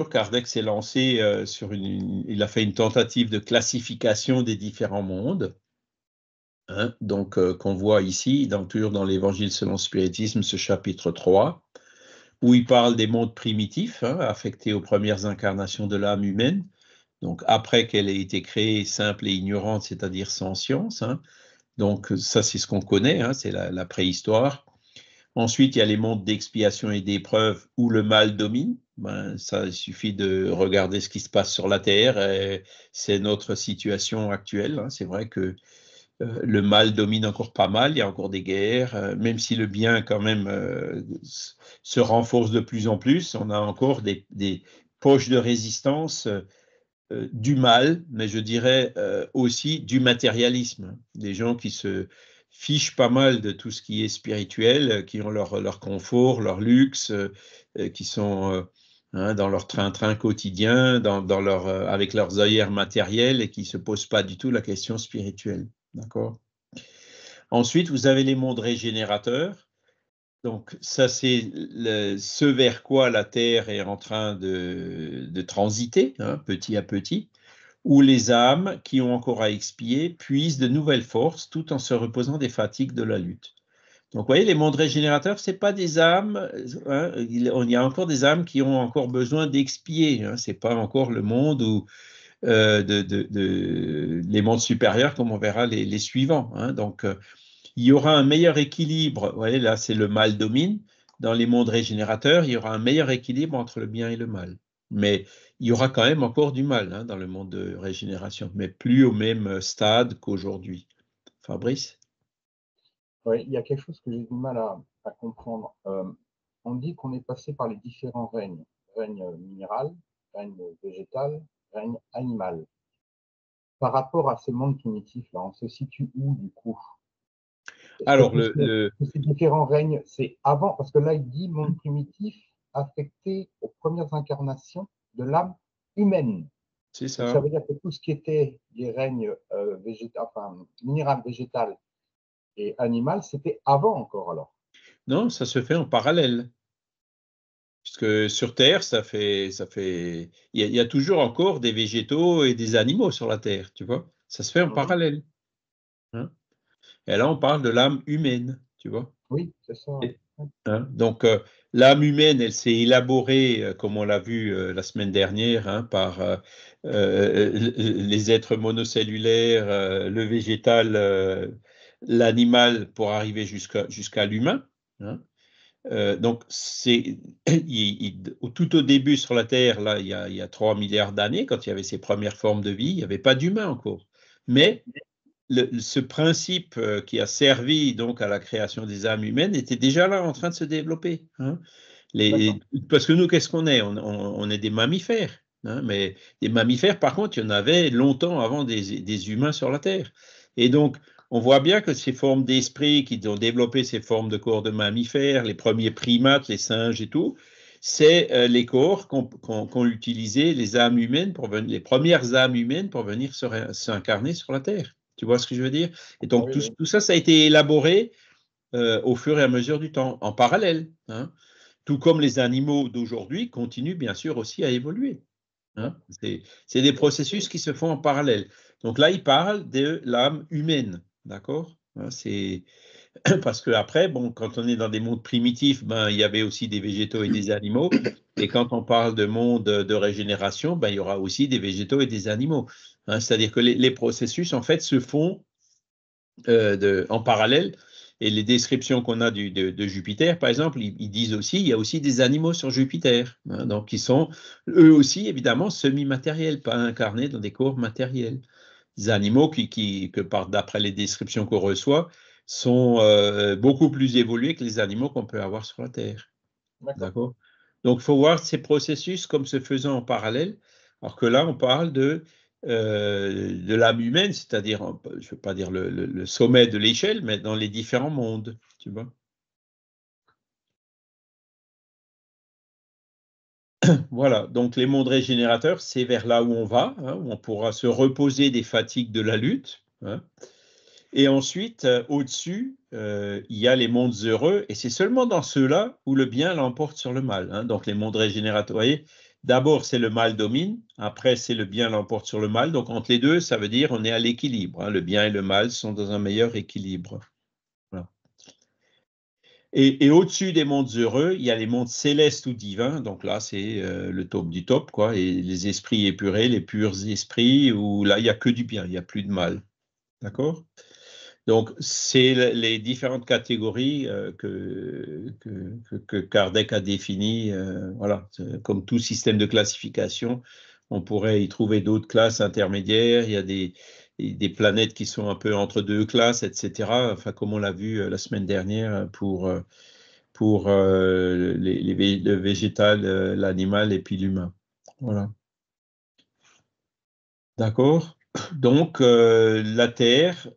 Kardec s'est lancé sur une, Il a fait une tentative de classification des différents mondes. Hein, donc, qu'on voit ici, dans, dans l'Évangile selon le Spiritisme, ce chapitre 3 où il parle des mondes primitifs hein, affectés aux premières incarnations de l'âme humaine, donc après qu'elle ait été créée simple et ignorante, c'est-à-dire sans science. Hein. Donc ça, c'est ce qu'on connaît, hein, c'est la, préhistoire. Ensuite, il y a les mondes d'expiation et d'épreuve où le mal domine. Ben, ça, il suffit de regarder ce qui se passe sur la Terre. C'est notre situation actuelle. C'est vrai que euh, le mal domine encore pas mal, il y a encore des guerres, euh, même si le bien quand même euh, se renforce de plus en plus, on a encore des, poches de résistance du mal, mais je dirais aussi du matérialisme, des gens qui se fichent pas mal de tout ce qui est spirituel, qui ont leur, confort, leur luxe, qui sont hein, dans leur train-train quotidien, leur, avec leurs œillères matérielles et qui ne se posent pas du tout la question spirituelle. D'accord Ensuite, vous avez les mondes régénérateurs. Donc, ça, c'est ce vers quoi la Terre est en train de, transiter, hein, petit à petit, où les âmes qui ont encore à expier puisent de nouvelles forces tout en se reposant des fatigues de la lutte. Donc, vous voyez, les mondes régénérateurs, ce n'est pas des âmes, hein, il y a encore des âmes qui ont encore besoin d'expier, hein. ce n'est pas encore le monde où euh, de, les mondes supérieurs, comme on verra les, suivants. Hein. Donc, euh, il y aura un meilleur équilibre. Vous voyez, là, c'est le mal domine. Dans les mondes régénérateurs, il y aura un meilleur équilibre entre le bien et le mal. Mais il y aura quand même encore du mal hein, dans le monde de régénération, mais plus au même stade qu'aujourd'hui. Fabrice Oui, il y a quelque chose que j'ai du mal à, comprendre. Euh, on dit qu'on est passé par les différents règnes règne minéral, règne végétal, règne animal. Par rapport à ces mondes primitifs-là, on se situe où du coup alors, le, ces différents règnes, c'est avant, parce que là, il dit monde primitif affecté aux premières incarnations de l'âme humaine. C'est ça. ça veut dire que tout ce qui était les règnes euh, végétal, minéral, végétal et animal, c'était avant encore alors. Non, ça se fait en parallèle. Puisque sur Terre, ça fait, ça fait, il y, a, toujours encore des végétaux et des animaux sur la Terre, tu vois. Ça se fait en mmh parallèle. Hein? et là, on parle de l'âme humaine, tu vois. Oui, c'est ça. Hein? donc, euh, l'âme humaine, elle s'est élaborée, euh, comme on l'a vu euh, la semaine dernière, hein, par les êtres monocellulaires, le végétal, l'animal, pour arriver jusqu'à l'humain. Euh, donc, c'est tout au début sur la Terre, là, il y a, il 3 milliards d'années, quand il y avait ces premières formes de vie, il n'y avait pas d'humains encore. Mais ce principe euh, qui a servi donc à la création des âmes humaines était déjà là en train de se développer. Hein. Les, parce que nous, qu'est-ce qu'on est, on, est des mammifères. Hein, mais des mammifères, par contre, il y en avait longtemps avant des, des humains sur la Terre. Et donc, on voit bien que ces formes d'esprit qui ont développé ces formes de corps de mammifères, les premiers primates, les singes et tout, c'est euh, les corps qu'ont qu les âmes humaines pour venir, les premières âmes humaines pour venir s'incarner sur la Terre. Tu vois ce que je veux dire Et donc tout, ça, ça a été élaboré euh, au fur et à mesure du temps, en parallèle. Hein. tout comme les animaux d'aujourd'hui continuent bien sûr aussi à évoluer. Hein. c'est des processus qui se font en parallèle. Donc là, il parle de l'âme humaine. D'accord hein, parce que après, bon, quand on est dans des mondes primitifs, ben il y avait aussi des végétaux et des animaux. Et quand on parle de monde de régénération, ben il y aura aussi des végétaux et des animaux. Hein, c'est-à-dire que les, processus en fait se font euh, en parallèle. Et les descriptions qu'on a de, Jupiter, par exemple, ils, disent aussi il y a aussi des animaux sur Jupiter. Hein, donc ils sont eux aussi évidemment semi-matériels, pas incarnés dans des corps matériels animaux qui, que par d'après les descriptions qu'on reçoit, sont euh, beaucoup plus évolués que les animaux qu'on peut avoir sur la Terre. D'accord. Donc, il faut voir ces processus comme se faisant en parallèle, alors que là, on parle de, euh, de l'âme humaine, c'est-à-dire, je ne veux pas dire le, le sommet de l'échelle, mais dans les différents mondes, tu vois. voilà, donc les mondes régénérateurs, c'est vers là où on va, hein, où on pourra se reposer des fatigues de la lutte. Hein. Et ensuite, euh, au-dessus, euh, il y a les mondes heureux, et c'est seulement dans ceux-là où le bien l'emporte sur le mal. Hein. donc les mondes régénérateurs, voyez, d'abord c'est le mal domine, après c'est le bien l'emporte sur le mal. Donc entre les deux, ça veut dire on est à l'équilibre. le bien et le mal sont dans un meilleur équilibre. Et, au-dessus des mondes heureux, il y a les mondes célestes ou divins. Donc là, c'est euh, le top du top, quoi. Et les esprits épurés, les purs esprits, où là, il n'y a que du bien, il n'y a plus de mal. D'accord Donc, c'est les différentes catégories euh, que, que, Kardec a définies. Euh, voilà, comme tout système de classification, on pourrait y trouver d'autres classes intermédiaires. Il y a des, des planètes qui sont un peu entre deux classes, etc. Enfin, comme on l'a vu euh, la semaine dernière euh, pour, euh, pour les, le végétal, l'animal et puis l'humain. Voilà. D'accord donc, la Terre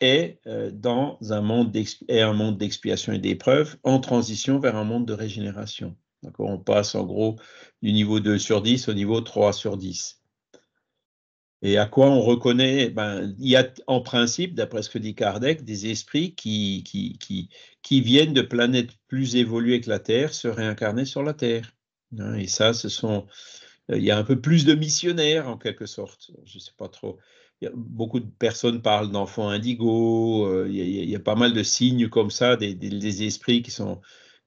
est dans un monde d'expiation et d'épreuve en transition vers un monde de régénération. On passe en gros du niveau 2 sur 10 au niveau 3 sur 10. Et à quoi on reconnaît eh ben, Il y a en principe, d'après ce que dit Kardec, des esprits qui, qui, qui, qui, viennent de planètes plus évoluées que la Terre se réincarner sur la Terre. Hein. Et ça, ce sont, euh, il y a un peu plus de missionnaires en quelque sorte. Je ne sais pas trop. Beaucoup de personnes parlent d'enfants indigos. Euh, il y, a, pas mal de signes comme ça, des, des esprits qui sont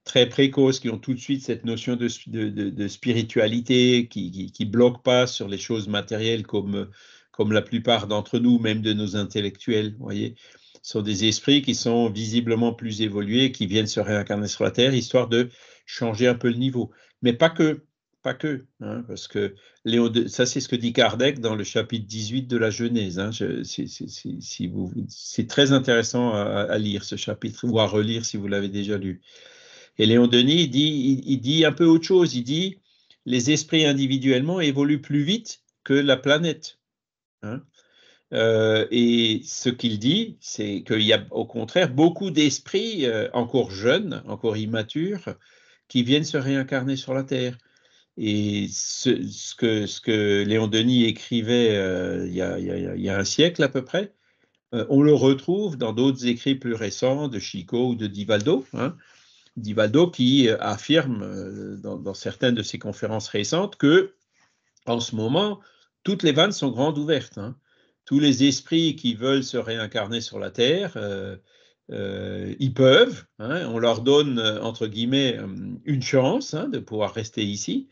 très précoces, qui ont tout de suite cette notion de, spiritualité, qui ne bloquent pas sur les choses matérielles comme, comme la plupart d'entre nous, même de nos intellectuels, voyez, sont des esprits qui sont visiblement plus évolués, qui viennent se réincarner sur la Terre, histoire de changer un peu le niveau. Mais pas que, pas que, hein, parce que ça c'est ce que dit Kardec dans le chapitre 18 de la Genèse. Hein. c'est très intéressant à, à, lire ce chapitre ou à relire si vous l'avez déjà lu. Et Léon Denis, dit, un peu autre chose. Il dit les esprits individuellement évoluent plus vite que la planète. Hein. Euh, et ce qu'il dit, c'est qu'il y a au contraire beaucoup d'esprits euh, encore jeunes, encore immatures, qui viennent se réincarner sur la Terre. Et ce, que, Léon Denis écrivait euh, il, y a, un siècle à peu près, on le retrouve dans d'autres écrits plus récents de Chico ou de Divaldo. Hein. Divaldo qui euh, affirme euh, dans, certaines de ses conférences récentes que, en ce moment, toutes les vannes sont grandes ouvertes. Hein. Tous les esprits qui veulent se réincarner sur la Terre, euh, ils peuvent. Hein. On leur donne, entre guillemets, une chance hein, de pouvoir rester ici.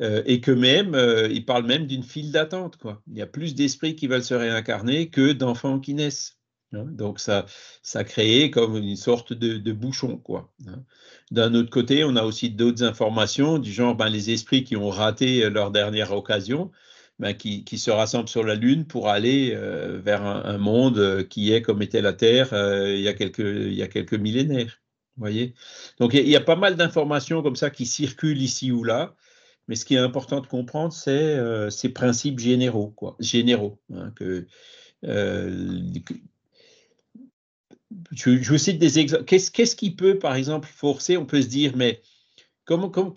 et que même, il parle même d'une file d'attente. Il y a plus d'esprits qui veulent se réincarner que d'enfants qui naissent. Hein. donc ça, ça crée comme une sorte de, bouchon. quoi. Hein. D'un autre côté, on a aussi d'autres informations du genre ben, les esprits qui ont raté euh, leur dernière occasion, ben, qui, se rassemblent sur la Lune pour aller euh, vers un, monde euh, qui est comme était la Terre il, y a quelques, il y a quelques millénaires. Voyez Donc il y, a pas mal d'informations comme ça qui circulent ici ou là. Mais ce qui est important de comprendre, c'est ces principes généraux, quoi, généraux, hein, que je, vous cite des exemples. Qu'est-ce qui peut, par exemple, forcer On peut se dire, mais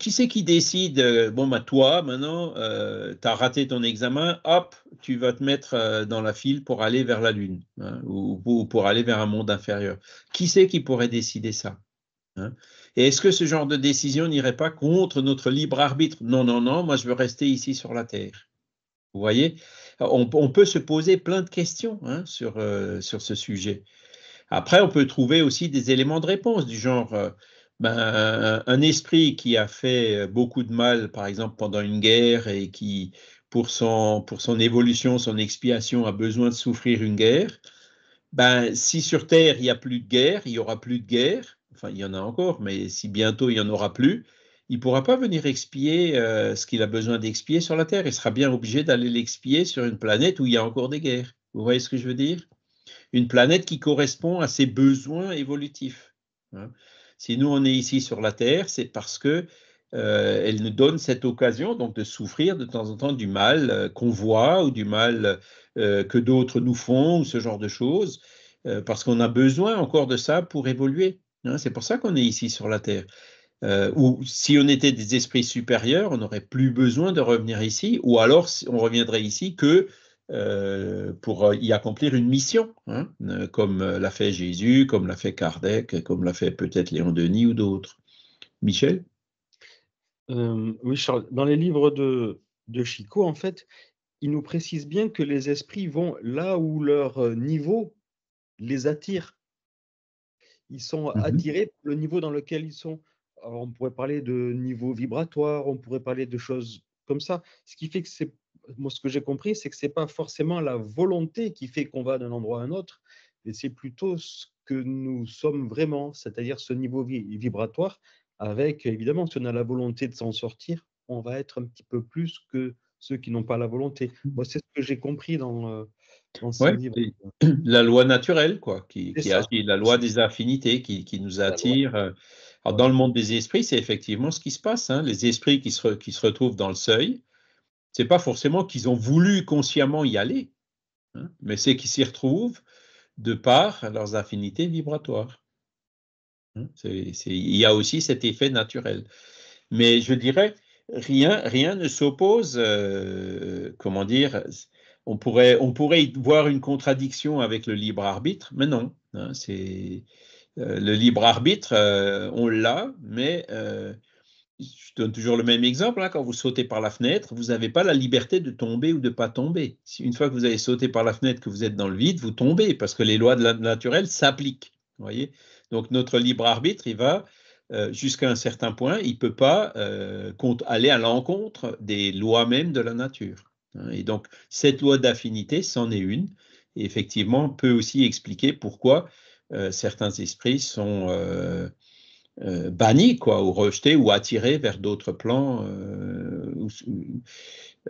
qui c'est qui décide euh, Bon, bah, toi, maintenant, euh, tu as raté ton examen, hop, tu vas te mettre euh, dans la file pour aller vers la Lune hein, ou, pour aller vers un monde inférieur. Qui c'est qui pourrait décider ça hein? Et est-ce que ce genre de décision n'irait pas contre notre libre arbitre Non, non, non, moi, je veux rester ici sur la Terre. Vous voyez on, peut se poser plein de questions hein, sur ce sujet. Après, on peut trouver aussi des éléments de réponse du genre euh, ben, un esprit qui a fait euh, beaucoup de mal, par exemple, pendant une guerre et qui, pour son, pour son évolution, son expiation, a besoin de souffrir une guerre. Ben, si sur Terre, il y a plus de guerre, il y aura plus de guerre, enfin, il y en a encore, mais si bientôt il y en aura plus, il ne pourra pas venir expier euh, ce qu'il a besoin d'expier sur la Terre. Il sera bien obligé d'aller l'expier sur une planète où il y a encore des guerres. Vous voyez ce que je veux dire une planète qui correspond à ses besoins évolutifs. Hein. Si nous, on est ici sur la Terre, c'est parce que euh, elle nous donne cette occasion donc de souffrir de temps en temps du mal euh, qu'on voit ou du mal euh, que d'autres nous font ou ce genre de choses, parce qu'on a besoin encore de ça pour évoluer. Hein. c'est pour ça qu'on est ici sur la Terre. ou si on était des esprits supérieurs, on n'aurait plus besoin de revenir ici, ou alors on reviendrait ici que euh, pour euh, y accomplir une mission, hein, euh, comme l'a fait Jésus, comme l'a fait Kardec, comme l'a fait peut-être Léon Denis ou d'autres. Michel Oui, Charles, dans les livres de, de Chico, en fait, il nous précise bien que les esprits vont là où leur niveau les attire. Ils sont mhm. attirés par le niveau dans lequel ils sont. on pourrait parler de niveau vibratoire, on pourrait parler de choses comme ça, ce qui fait que c'est moi, ce que j'ai compris, c'est que ce n'est pas forcément la volonté qui fait qu'on va d'un endroit à un autre, mais c'est plutôt ce que nous sommes vraiment, c'est-à-dire ce niveau vibratoire, avec évidemment, si on a la volonté de s'en sortir, on va être un petit peu plus que ceux qui n'ont pas la volonté. Mmh. Moi, c'est ce que j'ai compris dans, euh, ce livre. La loi naturelle, quoi, qui, agit, la loi des affinités qui, nous attire. Euh. dans le monde des esprits, c'est effectivement ce qui se passe. Hein. Les esprits qui qui se retrouvent dans le seuil, n'est pas forcément qu'ils ont voulu consciemment y aller, hein, mais c'est qu'ils s'y retrouvent de par leurs affinités vibratoires. Hein. c'est, il y a aussi cet effet naturel. Mais je dirais, rien, rien ne s'oppose, euh, comment dire, on pourrait, on pourrait voir une contradiction avec le libre arbitre, mais non. Hein, c'est, euh, le libre arbitre, euh, on l'a, mais je donne toujours le même exemple, hein, quand vous sautez par la fenêtre, vous n'avez pas la liberté de tomber ou de ne pas tomber. Si une fois que vous avez sauté par la fenêtre, que vous êtes dans le vide, vous tombez parce que les lois de la naturelle s'appliquent. Voyez Donc notre libre arbitre, il va euh, jusqu'à un certain point, il ne peut pas euh, aller à l'encontre des lois mêmes de la nature. Hein. Et donc cette loi d'affinité, c'en est une, et effectivement peut aussi expliquer pourquoi euh, certains esprits sont euh, banni quoi, ou rejeté ou attiré vers d'autres plans. Euh,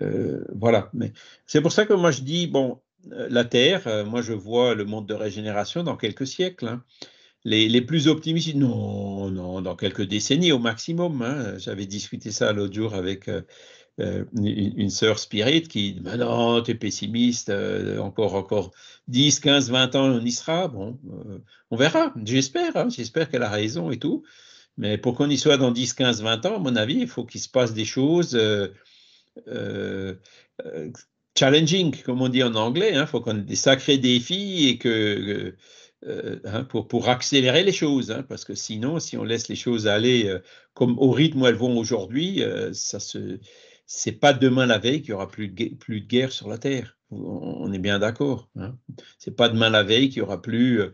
euh, voilà. Mais c'est pour ça que moi je dis bon, la Terre, moi je vois le monde de régénération dans quelques siècles. Hein. Les, plus optimistes, non, non, dans quelques décennies au maximum. Hein. J'avais discuté ça l'autre jour avec euh, une, sœur spirit qui dit bah Non, es pessimiste, euh, encore, encore 10, 15, 20 ans, on y sera. Bon, euh, on verra, j'espère, hein. j'espère qu'elle a raison et tout. Mais pour qu'on y soit dans 10, 15, 20 ans, à mon avis, il faut qu'il se passe des choses challenging, comme on dit en anglais. Il hein. faut qu'on ait des sacrés défis et que. Hein, pour, pour, accélérer les choses, parce que sinon, si on laisse les choses aller comme au rythme où elles vont aujourd'hui, ça se, c'est pas demain la veille qu'il y aura plus de, guerre, plus de guerre sur la terre. On est bien d'accord. Hein. C'est pas demain la veille qu'il y aura plus euh,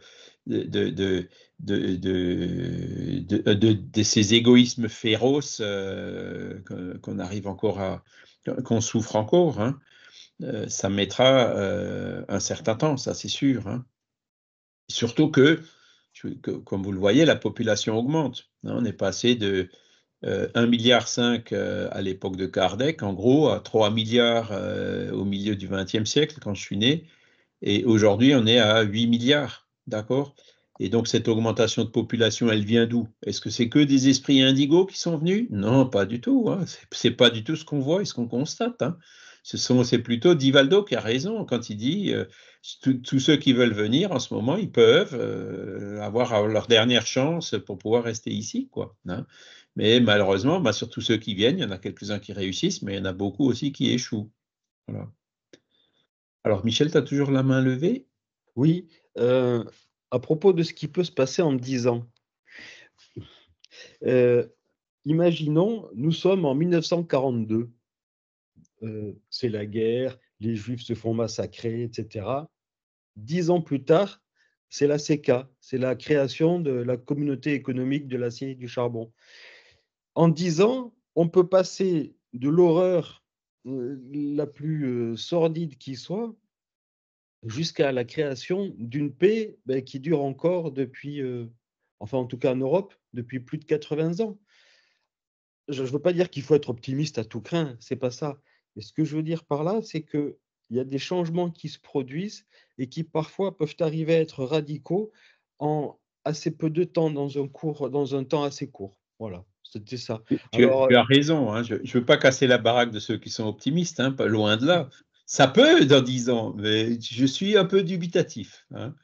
de, euh, de, de ces égoïsmes féroces euh, qu'on arrive encore à, qu'on souffre encore. Hein. ça mettra un certain temps, ça c'est sûr. Hein. Surtout que, que, comme vous le voyez, la population augmente. Hein. on est passé de 1,5 euh, milliard euh, à l'époque de Kardec, en gros, à 3 milliards euh, au milieu du XXe siècle, quand je suis né, et aujourd'hui on est à 8 milliards, d'accord Et donc cette augmentation de population, elle vient d'où Est-ce que c'est que des esprits indigos qui sont venus Non, pas du tout, hein. c'est pas du tout ce qu'on voit et ce qu'on constate. Hein. Ce c'est plutôt Divaldo qui a raison quand il dit que tous ceux qui veulent venir en ce moment, ils peuvent avoir leur dernière chance pour pouvoir rester ici, quoi. Hein. Mais malheureusement, bah, sur ceux qui viennent, il y en a quelques-uns qui réussissent, mais il y en a beaucoup aussi qui échouent. Alors, Michel, tu as toujours la main levée Oui. Euh, à propos de ce qui peut se passer en 10 ans, euh, imaginons, nous sommes en 1942. Euh, c'est la guerre, les Juifs se font massacrer, etc. Dix ans plus tard, c'est la CECA, c'est la création de la communauté économique de l'acier et du charbon en dix ans, on peut passer de l'horreur euh, la plus euh, sordide qui soit jusqu'à la création d'une paix ben, qui dure encore depuis, euh, enfin en tout cas en Europe, depuis plus de 80 ans. Je ne veux pas dire qu'il faut être optimiste à tout craint, c'est pas ça. Mais ce que je veux dire par là, c'est qu'il y a des changements qui se produisent et qui parfois peuvent arriver à être radicaux en assez peu de temps dans un, dans un temps assez court. Voilà. Euh, tu, as raison. Hein, je ne veux pas casser la baraque de ceux qui sont optimistes, hein, pas loin de là. Ça peut dans dix ans, mais je suis un peu dubitatif. Hein.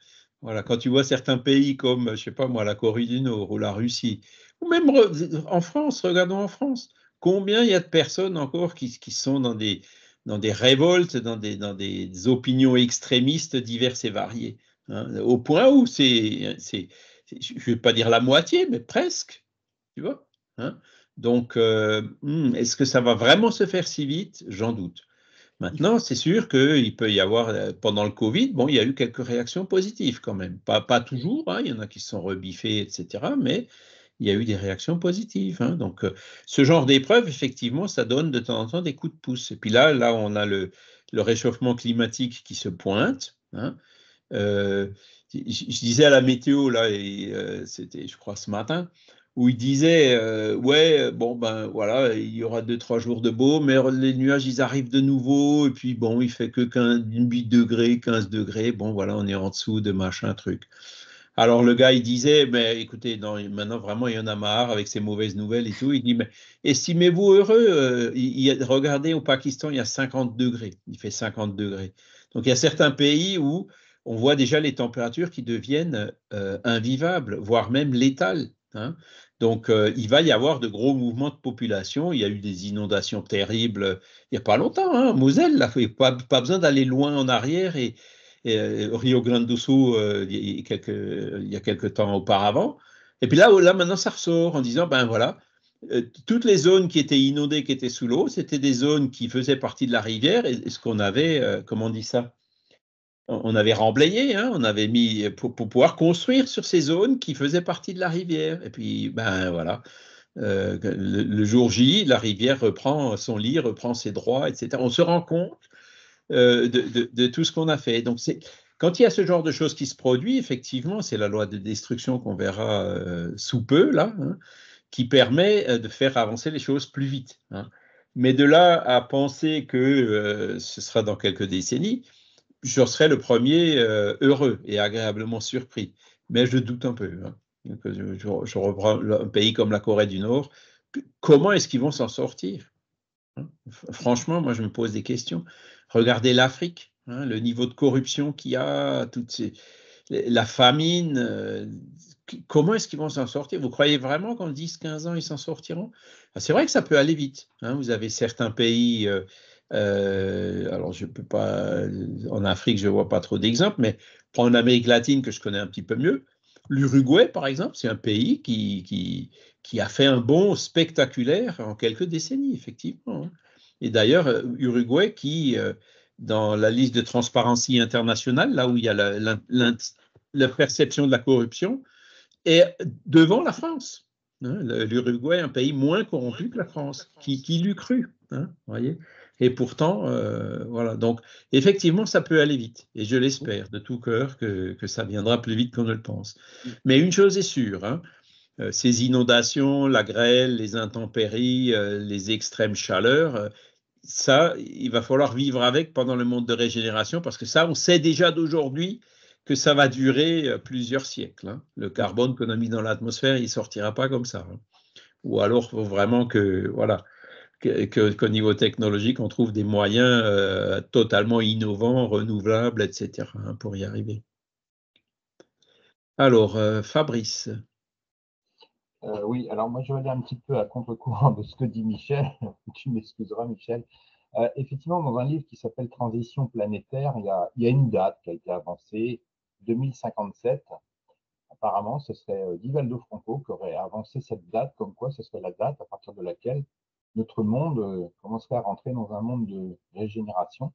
Voilà, quand tu vois certains pays comme, je sais pas moi, la Corée du Nord ou la Russie, ou même en France, regardons en France, combien il y a de personnes encore qui, sont dans des, révoltes, dans des, opinions extrémistes diverses et variées, au point où c'est, je ne vais pas dire la moitié, mais presque, tu vois. Hein. Donc, euh, hmm, est-ce que ça va vraiment se faire si vite J'en doute. Maintenant, c'est sûr qu'il peut y avoir, euh, pendant le Covid, bon, il y a eu quelques réactions positives quand même. Pas, toujours, hein, il y en a qui se sont rebiffés, etc. Mais il y a eu des réactions positives. Hein. Donc, euh, ce genre d'épreuve, effectivement, ça donne de temps en temps des coups de pouce. Et puis là, là, on a le, le réchauffement climatique qui se pointe. je, disais à la météo, là, et, c'était, je crois, ce matin, où il disait euh, ouais bon ben voilà il y aura deux trois jours de beau mais les nuages ils arrivent de nouveau et puis bon il fait que 15, 8 degrés 15 degrés bon voilà on est en dessous de machin truc alors le gars il disait mais écoutez maintenant vraiment il y en a marre avec ces mauvaises nouvelles et tout il dit mais estimez-vous heureux euh, regardez au Pakistan il y a 50 degrés il fait 50 degrés donc il y a certains pays où on voit déjà les températures qui deviennent euh, invivables voire même létales Hein donc, euh, il va y avoir de gros mouvements de population. Il y a eu des inondations terribles euh, il n'y a pas longtemps. Hein. Moselle, là, pas, pas besoin d'aller loin en arrière. Et, euh, Rio Grande do Sul, il, y a quelques, temps auparavant. Et puis là, là, maintenant, ça ressort en disant, ben voilà, toutes les zones qui étaient inondées, qui étaient sous l'eau, c'était des zones qui faisaient partie de la rivière et, ce qu'on avait, comment on dit ça on avait remblayé, hein, on avait mis euh, pour, pouvoir construire sur ces zones qui faisaient partie de la rivière. Et puis, ben voilà, euh, le, jour J, la rivière reprend son lit, reprend ses droits, etc. On se rend compte euh, de, tout ce qu'on a fait. Donc, c'est quand il y a ce genre de choses qui se produit, effectivement, c'est la loi de destruction qu'on verra sous peu là, hein, qui permet de faire avancer les choses plus vite. Hein. Mais de là à penser que ce sera dans quelques décennies je serais le premier euh, heureux et agréablement surpris. Mais je doute un peu. Hein. je, reprends un pays comme la Corée du Nord. Comment est-ce qu'ils vont s'en sortir hein? Franchement, moi, je me pose des questions. Regardez l'Afrique, hein, le niveau de corruption qu'il y a, toutes ces, la famine. Euh, comment est-ce qu'ils vont s'en sortir Vous croyez vraiment qu'en 10-15 ans, ils s'en sortiront ah, C'est vrai que ça peut aller vite. Vous avez certains pays... Euh, euh, alors, je peux pas. En Afrique, je ne vois pas trop d'exemples, mais prends Amérique latine que je connais un petit peu mieux. L'Uruguay, par exemple, c'est un pays qui, qui, qui, a fait un bond spectaculaire en quelques décennies, effectivement. Hein. Et d'ailleurs, euh, Uruguay qui, euh, dans la liste de transparence internationale, là où il y a la, perception de la corruption, est devant la France. Hein. L'Uruguay est un pays moins corrompu que la France. Qui, qui l'eût cru hein, vous voyez et pourtant, euh, voilà. Donc, effectivement, ça peut aller vite. Et je l'espère de tout cœur que, ça viendra plus vite qu'on ne le pense. Mm. Mais une chose est sûre, hein, euh, ces inondations, la grêle, les intempéries, euh, les extrêmes chaleurs, ça, il va falloir vivre avec pendant le monde de régénération parce que ça, on sait déjà d'aujourd'hui que ça va durer plusieurs siècles. Hein. Le carbone qu'on a mis dans l'atmosphère, il sortira pas comme ça. Hein. Ou alors, faut vraiment que, voilà qu'au niveau technologique, on trouve des moyens euh, totalement innovants, renouvelables, etc., hein, pour y arriver. Alors, euh, Fabrice. Euh, oui, alors moi, je vais aller un petit peu à contre-courant de ce que dit Michel. tu m'excuseras, Michel. effectivement, dans un livre qui s'appelle Transition planétaire, il y, a, il y, a, une date qui a été avancée, 2057. Apparemment, ce serait Divaldo Franco qui aurait avancé cette date, comme quoi ce serait la date à partir de laquelle notre monde euh, commencerait à rentrer dans un monde de régénération.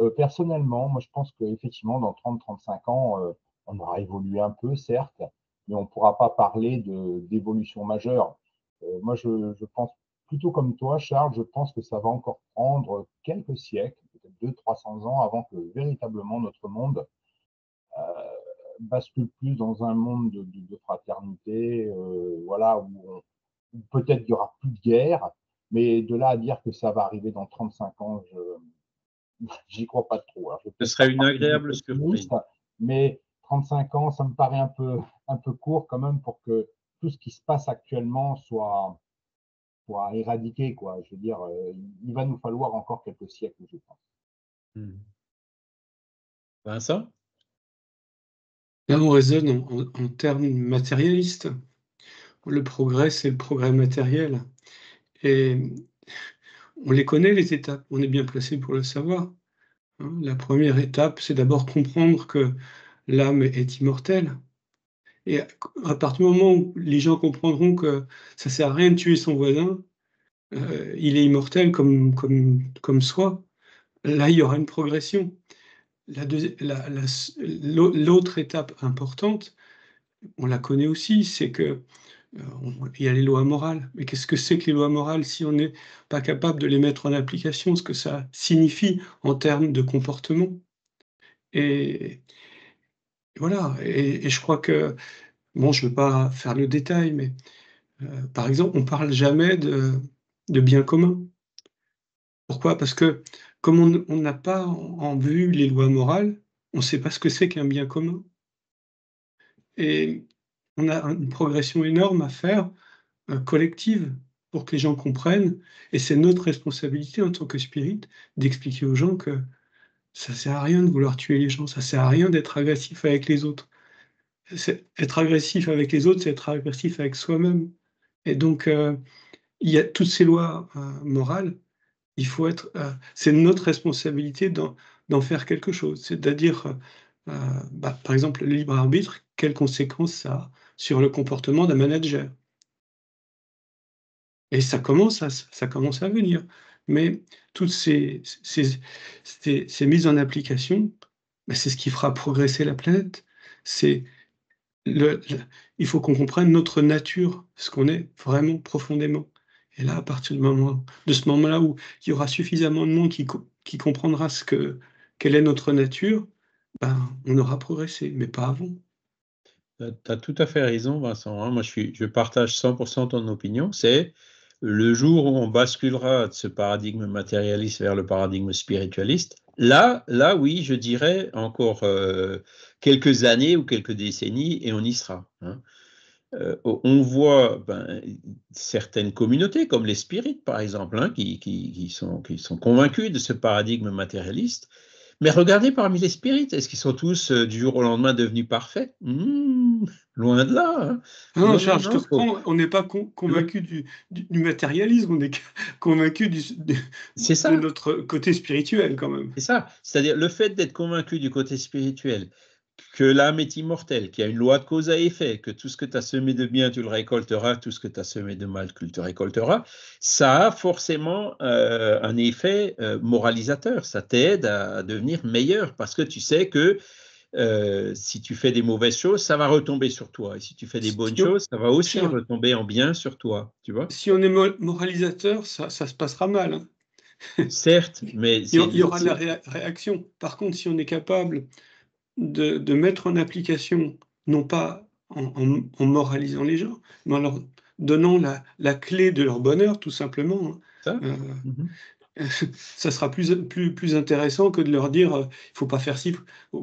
Euh, personnellement, moi je pense qu'effectivement, dans 30-35 ans, euh, on aura évolué un peu, certes, mais on ne pourra pas parler d'évolution majeure. moi je, pense plutôt comme toi, Charles, je pense que ça va encore prendre quelques siècles, peut-être 200-300 ans, avant que véritablement notre monde bascule plus dans un monde de, fraternité, voilà, où peut-être qu'il n'y aura plus de guerre, mais de là à dire que ça va arriver dans 35 ans, je j'y crois pas trop. Hein. ce serait une agréable surprise. Mais 35 ans, ça me paraît un peu, un peu court quand même pour que tout ce qui se passe actuellement soit, soit éradiqué. Quoi. Je veux dire, euh, il va nous falloir encore quelques siècles, je pense. Hmm. Vincent Là, on raisonne en, en termes matérialistes le progrès, c'est le progrès matériel. Et on les connaît, les étapes, on est bien placé pour le savoir. Hein. La première étape, c'est d'abord comprendre que l'âme est immortelle. Et à partir du moment où les gens comprendront que ça sert à rien de tuer son voisin, euh, il est immortel comme, comme, soi, là, il y aura une progression. L'autre la étape importante, on la connaît aussi, c'est que euh, il y a les lois morales. Mais qu'est-ce que c'est que les lois morales si on n'est pas capable de les mettre en application, ce que ça signifie en termes de comportement Et voilà, et, je crois que, bon, je ne veux pas faire le détail, mais euh, par exemple, on ne parle jamais de, de, bien commun. Pourquoi Parce que comme on n'a pas en vue les lois morales, on ne sait pas ce que c'est qu'un bien commun. Et on a une progression énorme à faire euh, collective pour que les gens comprennent. Et c'est notre responsabilité en tant que spirit d'expliquer aux gens que ça sert à rien de vouloir tuer les gens, ça sert à rien d'être agressif avec les autres. Être agressif avec les autres, c'est être agressif avec soi-même. Et donc, euh, il y a toutes ces lois euh, morales. Il faut être, c'est notre responsabilité d'en faire quelque chose. C'est-à-dire, bah, par exemple, le libre arbitre, quelles conséquences ça a sur le comportement d'un manager. Et ça commence à, ça commence à venir. Mais toutes ces, mises en application, ben, c'est ce qui fera progresser la planète. C'est le, il faut qu'on comprenne notre nature, ce qu'on est vraiment profondément. Et là, à partir du moment, de ce moment-là où il y aura suffisamment de monde qui, qui comprendra ce que, quelle est notre nature, ben, on aura progressé, mais pas avant. Tu as tout à fait raison, Vincent. Hein. Moi, je, je partage 100% ton opinion. C'est le jour où on basculera de ce paradigme matérialiste vers le paradigme spiritualiste. Là, là, oui, je dirais encore euh, quelques années ou quelques décennies et on y sera. Hein. Euh, on voit ben, certaines communautés, comme les spirites par exemple, hein, qui, sont, qui sont convaincus de ce paradigme matérialiste. Mais regardez parmi les spirites, est-ce qu'ils sont tous euh, du jour au lendemain devenus parfaits hmm, loin de là. on n'est pas convaincu du, matérialisme, on est convaincu du, de notre côté spirituel quand même. C'est ça, c'est-à-dire le fait d'être convaincu du côté spirituel, que l'âme est immortelle, qu'il y a une loi de cause à effet, que tout ce que tu as semé de bien, tu le récolteras, tout ce que tu as semé de mal, tu le récolteras, ça a forcément euh, un effet euh, moralisateur, ça t'aide à, devenir meilleur parce que tu sais que euh, si tu fais des mauvaises choses, ça va retomber sur toi. Et si tu fais des bonnes choses, ça va aussi retomber en bien sur toi. Tu vois si on est moralisateur, ça, se passera mal. Hein. Certes, mais il y aura la réaction. Par contre, si on est capable de, mettre en application, non pas en, moralisant les gens, mais en leur donnant la, clé de leur bonheur, tout simplement. Hein. Ça euh, mm-hmm. ça sera plus, plus, plus intéressant que de leur dire euh, il faut pas faire ci,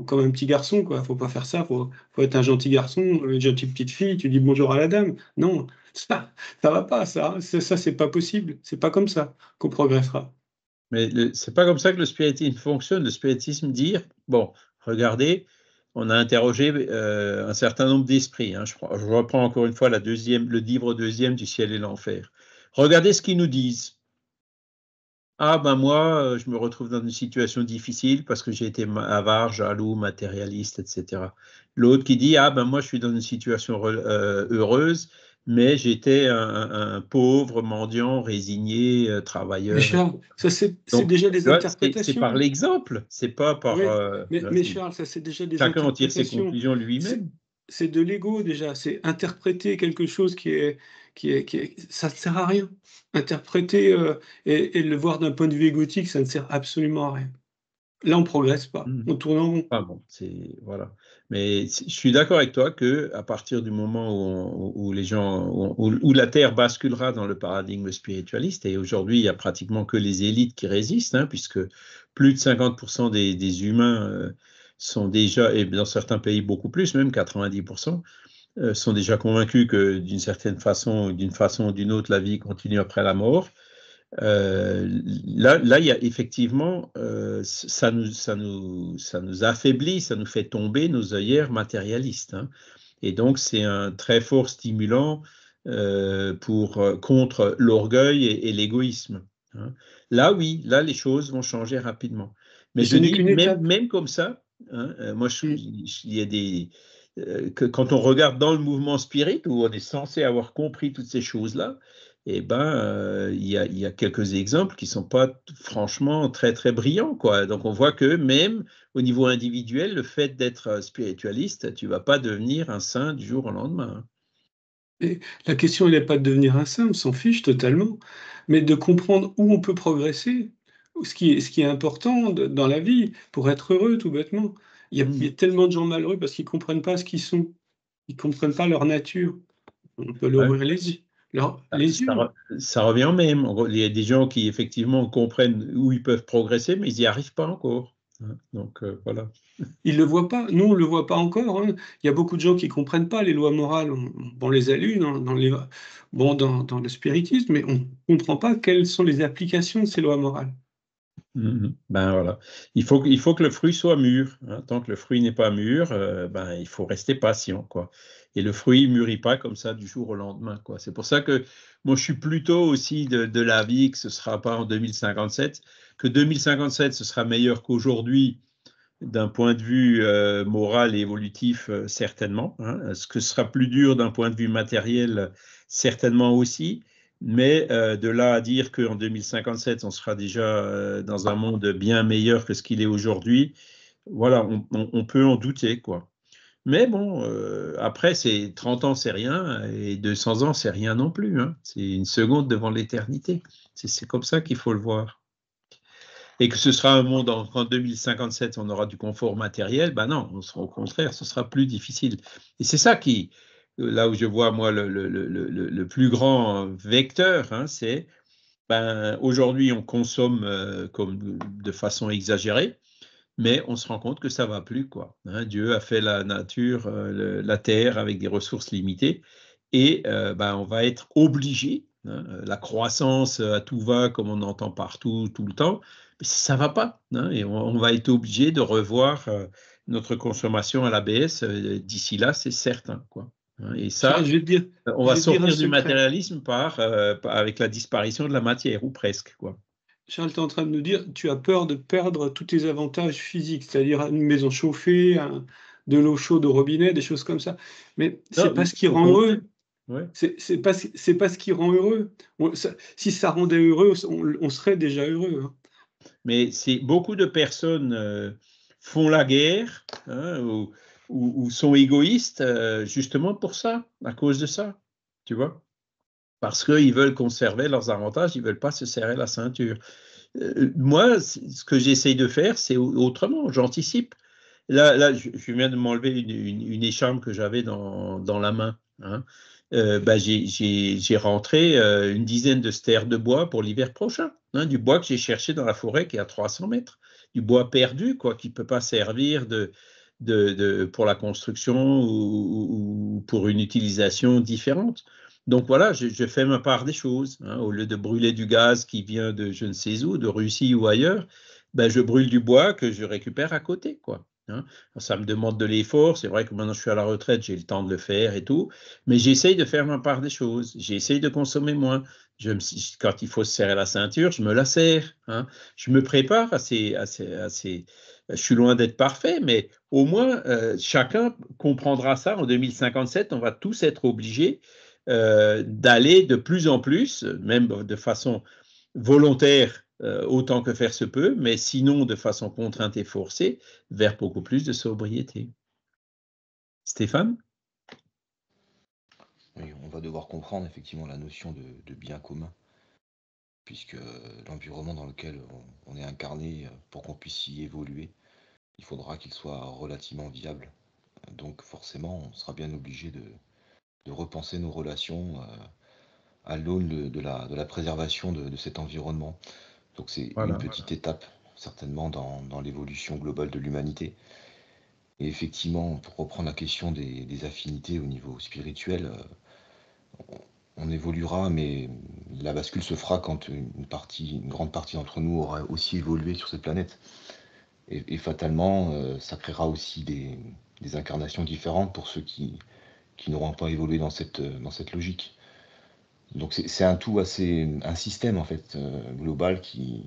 comme un petit garçon, quoi, faut pas faire ça, faut, faut être un gentil garçon, une gentille petite fille, tu dis bonjour à la dame. Non, ça, ça va pas, hein. ça, ça, c'est pas possible, c'est pas comme ça qu'on progressera. Mais c'est pas comme ça que le spiritisme fonctionne. Le spiritisme dit, bon, regardez, on a interrogé euh, un certain nombre d'esprits. Hein, je, reprends encore une fois la deuxième, le livre deuxième du ciel et l'enfer. Regardez ce qu'ils nous disent. Ah ben moi, euh, je me retrouve dans une situation difficile parce que j'ai été avare, jaloux, matérialiste, etc. L'autre qui dit, ah ben moi, je suis dans une situation euh, heureuse, mais j'étais un, pauvre, mendiant, résigné, euh, travailleur. Mais Charles, c'est déjà des interprétations. C'est par l'exemple, c'est pas par. mais, Charles, ça c'est déjà des Chacun en tire ses conclusions lui-même c'est de l'ego déjà, c'est interpréter quelque chose qui est, qui est, qui ça ne sert à rien. Interpréter euh, et, le voir d'un point de vue égotique, ça ne sert absolument à rien. Là, on progresse pas, hmm. on tourne en rond. Ah bon, c'est voilà. Mais je suis d'accord avec toi que à partir du moment où, où les gens, où, la terre basculera dans le paradigme spiritualiste, et aujourd'hui, il y a pratiquement que les élites qui résistent, hein, puisque plus de 50% des, humains euh, sont déjà, et dans certains pays beaucoup plus, même 90%, euh, sont déjà convaincus que d'une certaine façon, d'une façon ou d'une autre, la vie continue après la mort. Euh, là, là, il y a effectivement, euh, ça, nous, ça, nous, ça nous affaiblit, ça nous fait tomber nos œillères matérialistes. Hein. Et donc, c'est un très fort stimulant pour, contre l'orgueil et, l'égoïsme. Hein. Là, oui, là, les choses vont changer rapidement. Mais je dis, même, même, comme ça, Hein, euh, moi, mm. y a des. Euh, quand on regarde dans le mouvement spirit, où on est censé avoir compris toutes ces choses-là, eh ben, euh, il, y a, quelques exemples qui ne sont pas franchement très, très brillants. Quoi. Donc, on voit que même au niveau individuel, le fait d'être spiritualiste, tu ne vas pas devenir un saint du jour au lendemain. Hein. la question n'est pas de devenir un saint, on s'en fiche totalement, mais de comprendre où on peut progresser ce qui, est, important dans la vie pour être heureux, tout bêtement. Il y a, mm. tellement de gens malheureux parce qu'ils ne comprennent pas ce qu'ils sont. Ils ne comprennent pas leur nature. On peut leur ouvrir les yeux. ça, revient même. Il y a des gens qui effectivement comprennent où ils peuvent progresser, mais ils n'y arrivent pas encore. Hein. Donc euh, voilà. Ils ne le voient pas. Nous, on ne le voit pas encore. Hein. Il y a beaucoup de gens qui ne comprennent pas les lois morales. On, les a dans, les, dans, le spiritisme, mais on ne comprend pas quelles sont les applications de ces lois morales. Mmh, mmh. ben voilà. Il faut, faut que le fruit soit mûr. Hein. Tant que le fruit n'est pas mûr, euh, ben, il faut rester patient. Quoi. Et le fruit ne mûrit pas comme ça du jour au lendemain. Quoi. C'est pour ça que moi, je suis plutôt aussi de, de l'avis que ce ne sera pas en 2057, que 2057, ce sera meilleur qu'aujourd'hui d'un point de vue euh, moral et évolutif, euh, certainement. Hein. Ce que sera plus dur d'un point de vue matériel, certainement aussi. Mais euh, de là à dire qu'en 2057, on sera déjà euh, dans un monde bien meilleur que ce qu'il est aujourd'hui, voilà, on, peut en douter, quoi. Mais bon, euh, après, 30 ans, c'est rien, et 200 ans, c'est rien non plus. Hein. C'est une seconde devant l'éternité. C'est comme ça qu'il faut le voir. Et que ce sera un monde en, en 2057, on aura du confort matériel, ben non, on sera, au contraire, ce sera plus difficile. Et c'est ça qui, là où je vois moi le, plus grand vecteur, hein, c'est ben, aujourd'hui on consomme euh, comme de façon exagérée, mais on se rend compte que ça va plus quoi. Hein. Dieu a fait la nature, euh, la terre avec des ressources limitées, et euh, ben, on va être obligé. Hein, la croissance à tout va, comme on entend partout, tout le temps, ça va pas, et on, va être obligé de revoir notre consommation à la baisse d'ici là, c'est certain. Quoi. Hein, et ça, je dire, euh, on va sortir du matérialisme euh, par, avec la disparition de la matière, ou presque. Quoi. Charles, tu es en train de nous dire, tu as peur de perdre tous tes avantages physiques, c'est-à-dire une maison chauffée, de l'eau chaude au robinet, des choses comme ça. Mais c'est pas ce qui rend heureux. Ouais. C'est pas, ce qui rend heureux. si ça rendait heureux, on, serait déjà heureux. Hein. Mais beaucoup de personnes euh, font la guerre, hein, ou, sont égoïstes euh, justement pour ça, à cause de ça, tu vois. Parce qu'ils veulent conserver leurs avantages, ils ne veulent pas se serrer la ceinture. Euh, moi, ce que j'essaye de faire, c'est autrement, j'anticipe. Là, là, je viens de m'enlever une, une, écharpe que j'avais dans, dans, la main. Hein. Euh, bah, j'ai rentré une dizaine de stères de bois pour l'hiver prochain, hein, du bois que j'ai cherché dans la forêt qui est à 300 mètres, du bois perdu, quoi, qui ne peut pas servir de, de, pour la construction ou, pour une utilisation différente. Donc voilà, je, fais ma part des choses. Hein. Au lieu de brûler du gaz qui vient de je ne sais où, de Russie ou ailleurs, ben je brûle du bois que je récupère à côté, quoi. Hein. Ça me demande de l'effort. C'est vrai que maintenant je suis à la retraite, j'ai le temps de le faire et tout, mais j'essaye de faire ma part des choses. J'essaye de consommer moins. Je me, quand il faut se serrer la ceinture, je me la serre. Hein. Je me prépare à ces, à à ces euh, je suis loin d'être parfait, mais au moins euh, chacun comprendra ça. En 2057, on va tous être obligés euh, d'aller de plus en plus, même de façon volontaire autant que faire se peut, mais sinon de façon contrainte et forcée, vers beaucoup plus de sobriété. Stéphane Oui, on va devoir comprendre effectivement la notion de bien commun puisque l'environnement dans lequel on, est incarné, pour qu'on puisse y évoluer, il faudra qu'il soit relativement viable. Donc forcément, on sera bien obligé de, repenser nos relations euh, à l'aune de, la, préservation de, cet environnement. Donc c'est une petite étape, certainement, dans, l'évolution globale de l'humanité. Et effectivement, pour reprendre la question des, affinités au niveau spirituel, euh, on, on évoluera, mais la bascule se fera quand une, partie, une grande partie d'entre nous aura aussi évolué sur cette planète et, fatalement, euh, ça créera aussi des, incarnations différentes pour ceux qui, qui n'auront pas évolué dans cette, euh, logique. Donc c'est un tout assez, un système en fait euh, global qui,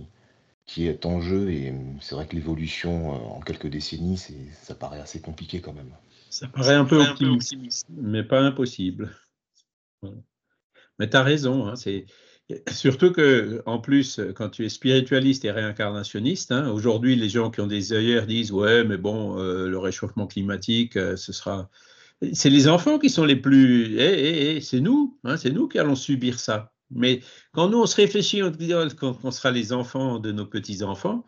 est en jeu et c'est vrai que l'évolution en quelques décennies, ça paraît assez compliqué quand même. Ça paraît un peu, optimiste, mais pas impossible. Mais tu as raison, hein, c'est Surtout que, en plus, quand tu es spiritualiste et réincarnationniste, hein, aujourd'hui, les gens qui ont des œillères disent Ouais, mais bon, euh, le réchauffement climatique, euh, ce sera. C'est les enfants qui sont les plus. Eh, eh, eh c'est nous, hein, c'est nous qui allons subir ça. Mais quand nous, on se réfléchit, on, dit, oh, quand on sera les enfants de nos petits-enfants,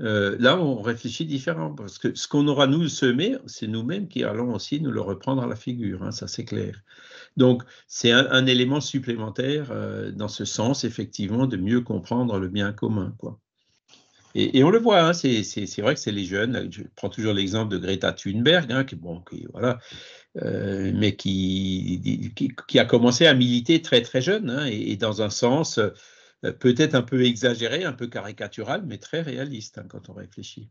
euh, là, on réfléchit différemment parce que ce qu'on aura nous semé, c'est nous-mêmes qui allons aussi nous le reprendre à la figure, hein, ça c'est clair. Donc, c'est un, élément supplémentaire euh, dans ce sens, effectivement, de mieux comprendre le bien commun. Et, on le voit, hein, c'est vrai que c'est les jeunes. Je prends toujours l'exemple de Greta Thunberg, hein, qui, bon, voilà, euh, mais qui, a commencé à militer très très jeune et dans un sens euh, peut-être un peu exagéré, un peu caricatural, mais très réaliste hein, quand on réfléchit.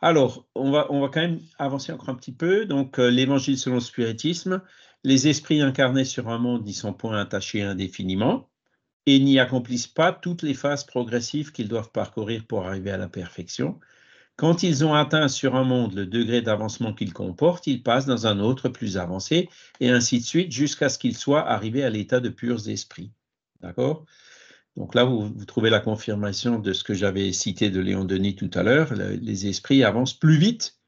Alors, on va, on va quand même avancer encore un petit peu. Donc, euh, l'évangile selon le spiritisme, les esprits incarnés sur un monde n'y sont point attachés indéfiniment et n'y accomplissent pas toutes les phases progressives qu'ils doivent parcourir pour arriver à la perfection. Quand ils ont atteint sur un monde le degré d'avancement qu'ils comportent, ils passent dans un autre plus avancé, et ainsi de suite, jusqu'à ce qu'ils soient arrivés à l'état de purs esprits. D'accord Donc là, vous, trouvez la confirmation de ce que j'avais cité de Léon Denis tout à l'heure. les esprits avancent plus vite,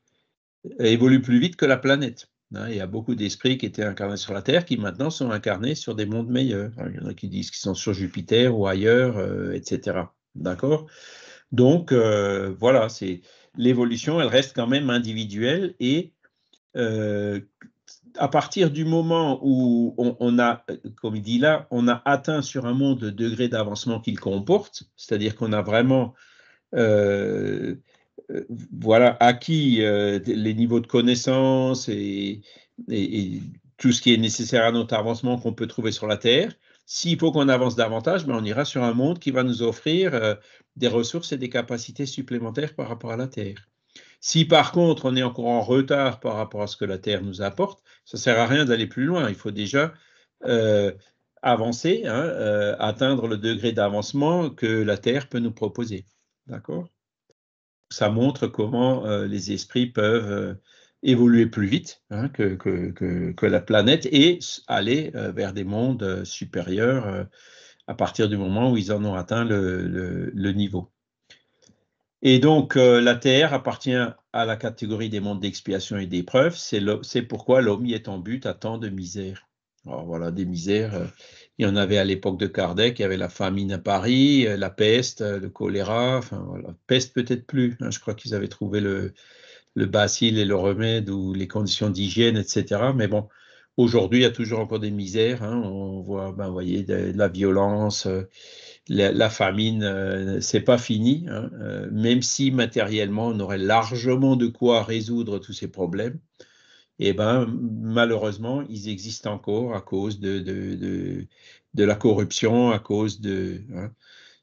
euh, évoluent plus vite que la planète. Hein. il y a beaucoup d'esprits qui étaient incarnés sur la Terre qui maintenant sont incarnés sur des mondes meilleurs. il y en a qui disent qu'ils sont sur Jupiter ou ailleurs, euh, etc. D'accord Donc euh, voilà, c'est l'évolution, elle reste quand même individuelle et à partir du moment où on, a, comme il dit là, on a atteint sur un monde le degré d'avancement qu'il comporte, c'est-à-dire qu'on a vraiment euh, euh, voilà, acquis euh, les niveaux de connaissances et, tout ce qui est nécessaire à notre avancement qu'on peut trouver sur la Terre. S'il faut qu'on avance davantage, ben, on ira sur un monde qui va nous offrir des ressources et des capacités supplémentaires par rapport à la Terre. Si par contre on est encore en retard par rapport à ce que la Terre nous apporte, ça ne sert à rien d'aller plus loin. Il faut déjà euh, avancer, hein, euh, atteindre le degré d'avancement que la Terre peut nous proposer. D'accord Ça montre comment euh, les esprits peuvent évoluer plus vite hein, que, la planète et aller vers des mondes supérieurs à partir du moment où ils en ont atteint le niveau. Et donc, euh, la terre appartient à la catégorie des mondes d'expiation et d'épreuve. C'est pourquoi l'homme y est en but à tant de misères. Alors voilà, des misères. Euh, il y en avait à l'époque de Kardec, il y avait la famine à Paris, euh, la peste, le choléra, enfin peste peut-être plus. Hein. je crois qu'ils avaient trouvé le, le bacille et le remède ou les conditions d'hygiène, etc. Mais bon, aujourd'hui, il y a toujours encore des misères. Hein. on voit, ben, vous voyez, de, la violence, la, famine, euh, c'est pas fini, hein, euh, même si matériellement on aurait largement de quoi résoudre tous ces problèmes. Et eh ben malheureusement, ils existent encore à cause de, la corruption, à cause de. Hein.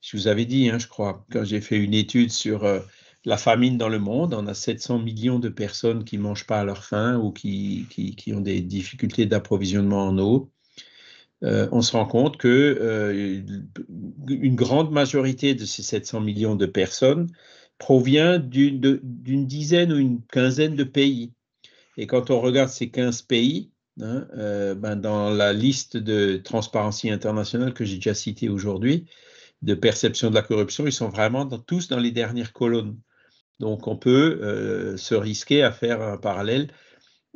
je vous avais dit, hein, je crois, quand j'ai fait une étude sur euh, la famine dans le monde, on a 700 millions de personnes qui ne mangent pas à leur faim ou qui ont des difficultés d'approvisionnement en eau. Euh, on se rend compte que euh, une grande majorité de ces 700 millions de personnes provient d'une dizaine ou une quinzaine de pays. Et quand on regarde ces 15 pays, hein, euh, ben, dans la liste de Transparency internationale que j'ai déjà citée aujourd'hui, de perception de la corruption, ils sont vraiment tous dans les dernières colonnes. Donc on peut se risquer à faire un parallèle.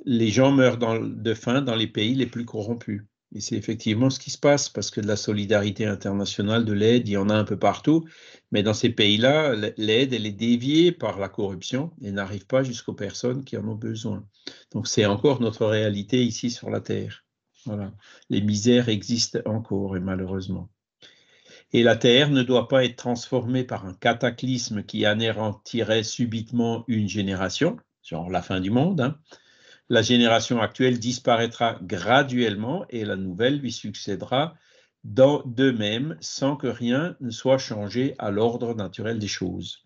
Les gens meurent de faim dans les pays les plus corrompus. Et c'est effectivement ce qui se passe, parce que de la solidarité internationale, de l'aide, il y en a un peu partout, mais dans ces pays-là, l'aide, elle est déviée par la corruption et n'arrive pas jusqu'aux personnes qui en ont besoin. Donc c'est encore notre réalité ici sur la Terre. Voilà. Les misères existent encore, et malheureusement. Et la Terre ne doit pas être transformée par un cataclysme qui anéantirait subitement une génération, genre la fin du monde, hein, la génération actuelle disparaîtra graduellement et la nouvelle lui succédera dans d'eux-mêmes sans que rien ne soit changé à l'ordre naturel des choses.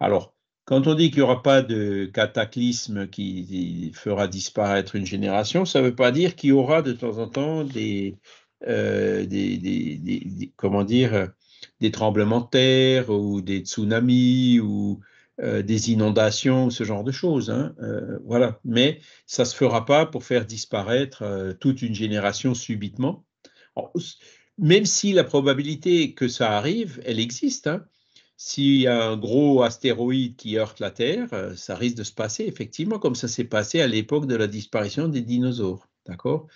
Alors, quand on dit qu'il n'y aura pas de cataclysme qui fera disparaître une génération, ça ne veut pas dire qu'il y aura de temps en temps euh, des, des comment dire, des tremblements de terre ou des tsunamis ou euh, des inondations, ce genre de choses. Hein, euh, voilà. Mais ça ne se fera pas pour faire disparaître euh, toute une génération subitement. même si la probabilité que ça arrive, elle existe. Hein. S'il y a un gros astéroïde qui heurte la Terre, ça risque de se passer, effectivement, comme ça s'est passé à l'époque de la disparition des dinosaures. D'accord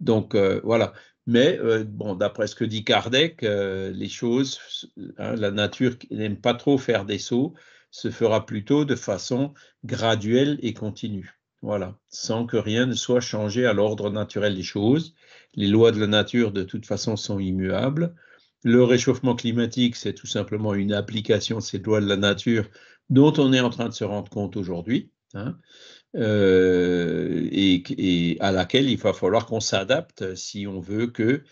Donc, voilà. Mais bon, d'après ce que dit Kardec, les choses, hein, la nature n'aime pas trop faire des sauts, se fera plutôt de façon graduelle et continue. Voilà, sans que rien ne soit changé à l'ordre naturel des choses. Les lois de la nature, de toute façon, sont immuables. Le réchauffement climatique, c'est tout simplement une application de ces lois de la nature dont on est en train de se rendre compte aujourd'hui. Hein, euh, et, à laquelle il va falloir qu'on s'adapte si on veut que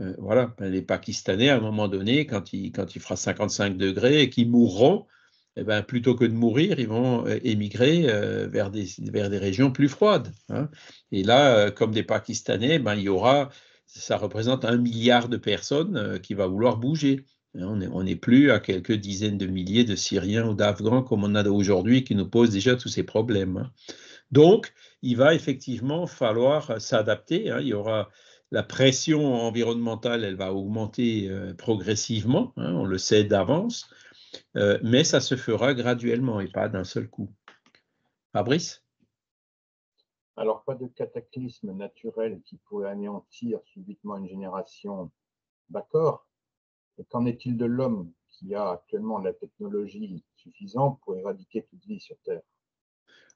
euh, voilà, ben, les Pakistanais, à un moment donné, quand il, quand il fera 55 degrés et qu'ils mourront, eh ben, plutôt que de mourir, ils vont euh, émigrer euh, vers, des, vers des régions plus froides. Hein. Et là, euh, comme des Pakistanais, ben, il y aura, ça représente un milliard de personnes qui va vouloir bouger. Hein, on n'est plus à quelques dizaines de milliers de Syriens ou d'Afghans comme on a aujourd'hui qui nous posent déjà tous ces problèmes. Hein. Donc, il va effectivement falloir s'adapter. Il y aura la pression environnementale, elle va augmenter progressivement. on le sait d'avance euh, mais ça se fera graduellement et pas d'un seul coup. Fabrice Alors, pas de cataclysme naturel qui pourrait anéantir subitement une génération, d'accord. Et qu'en est-il de l'homme qui a actuellement la technologie suffisante pour éradiquer toute vie sur Terre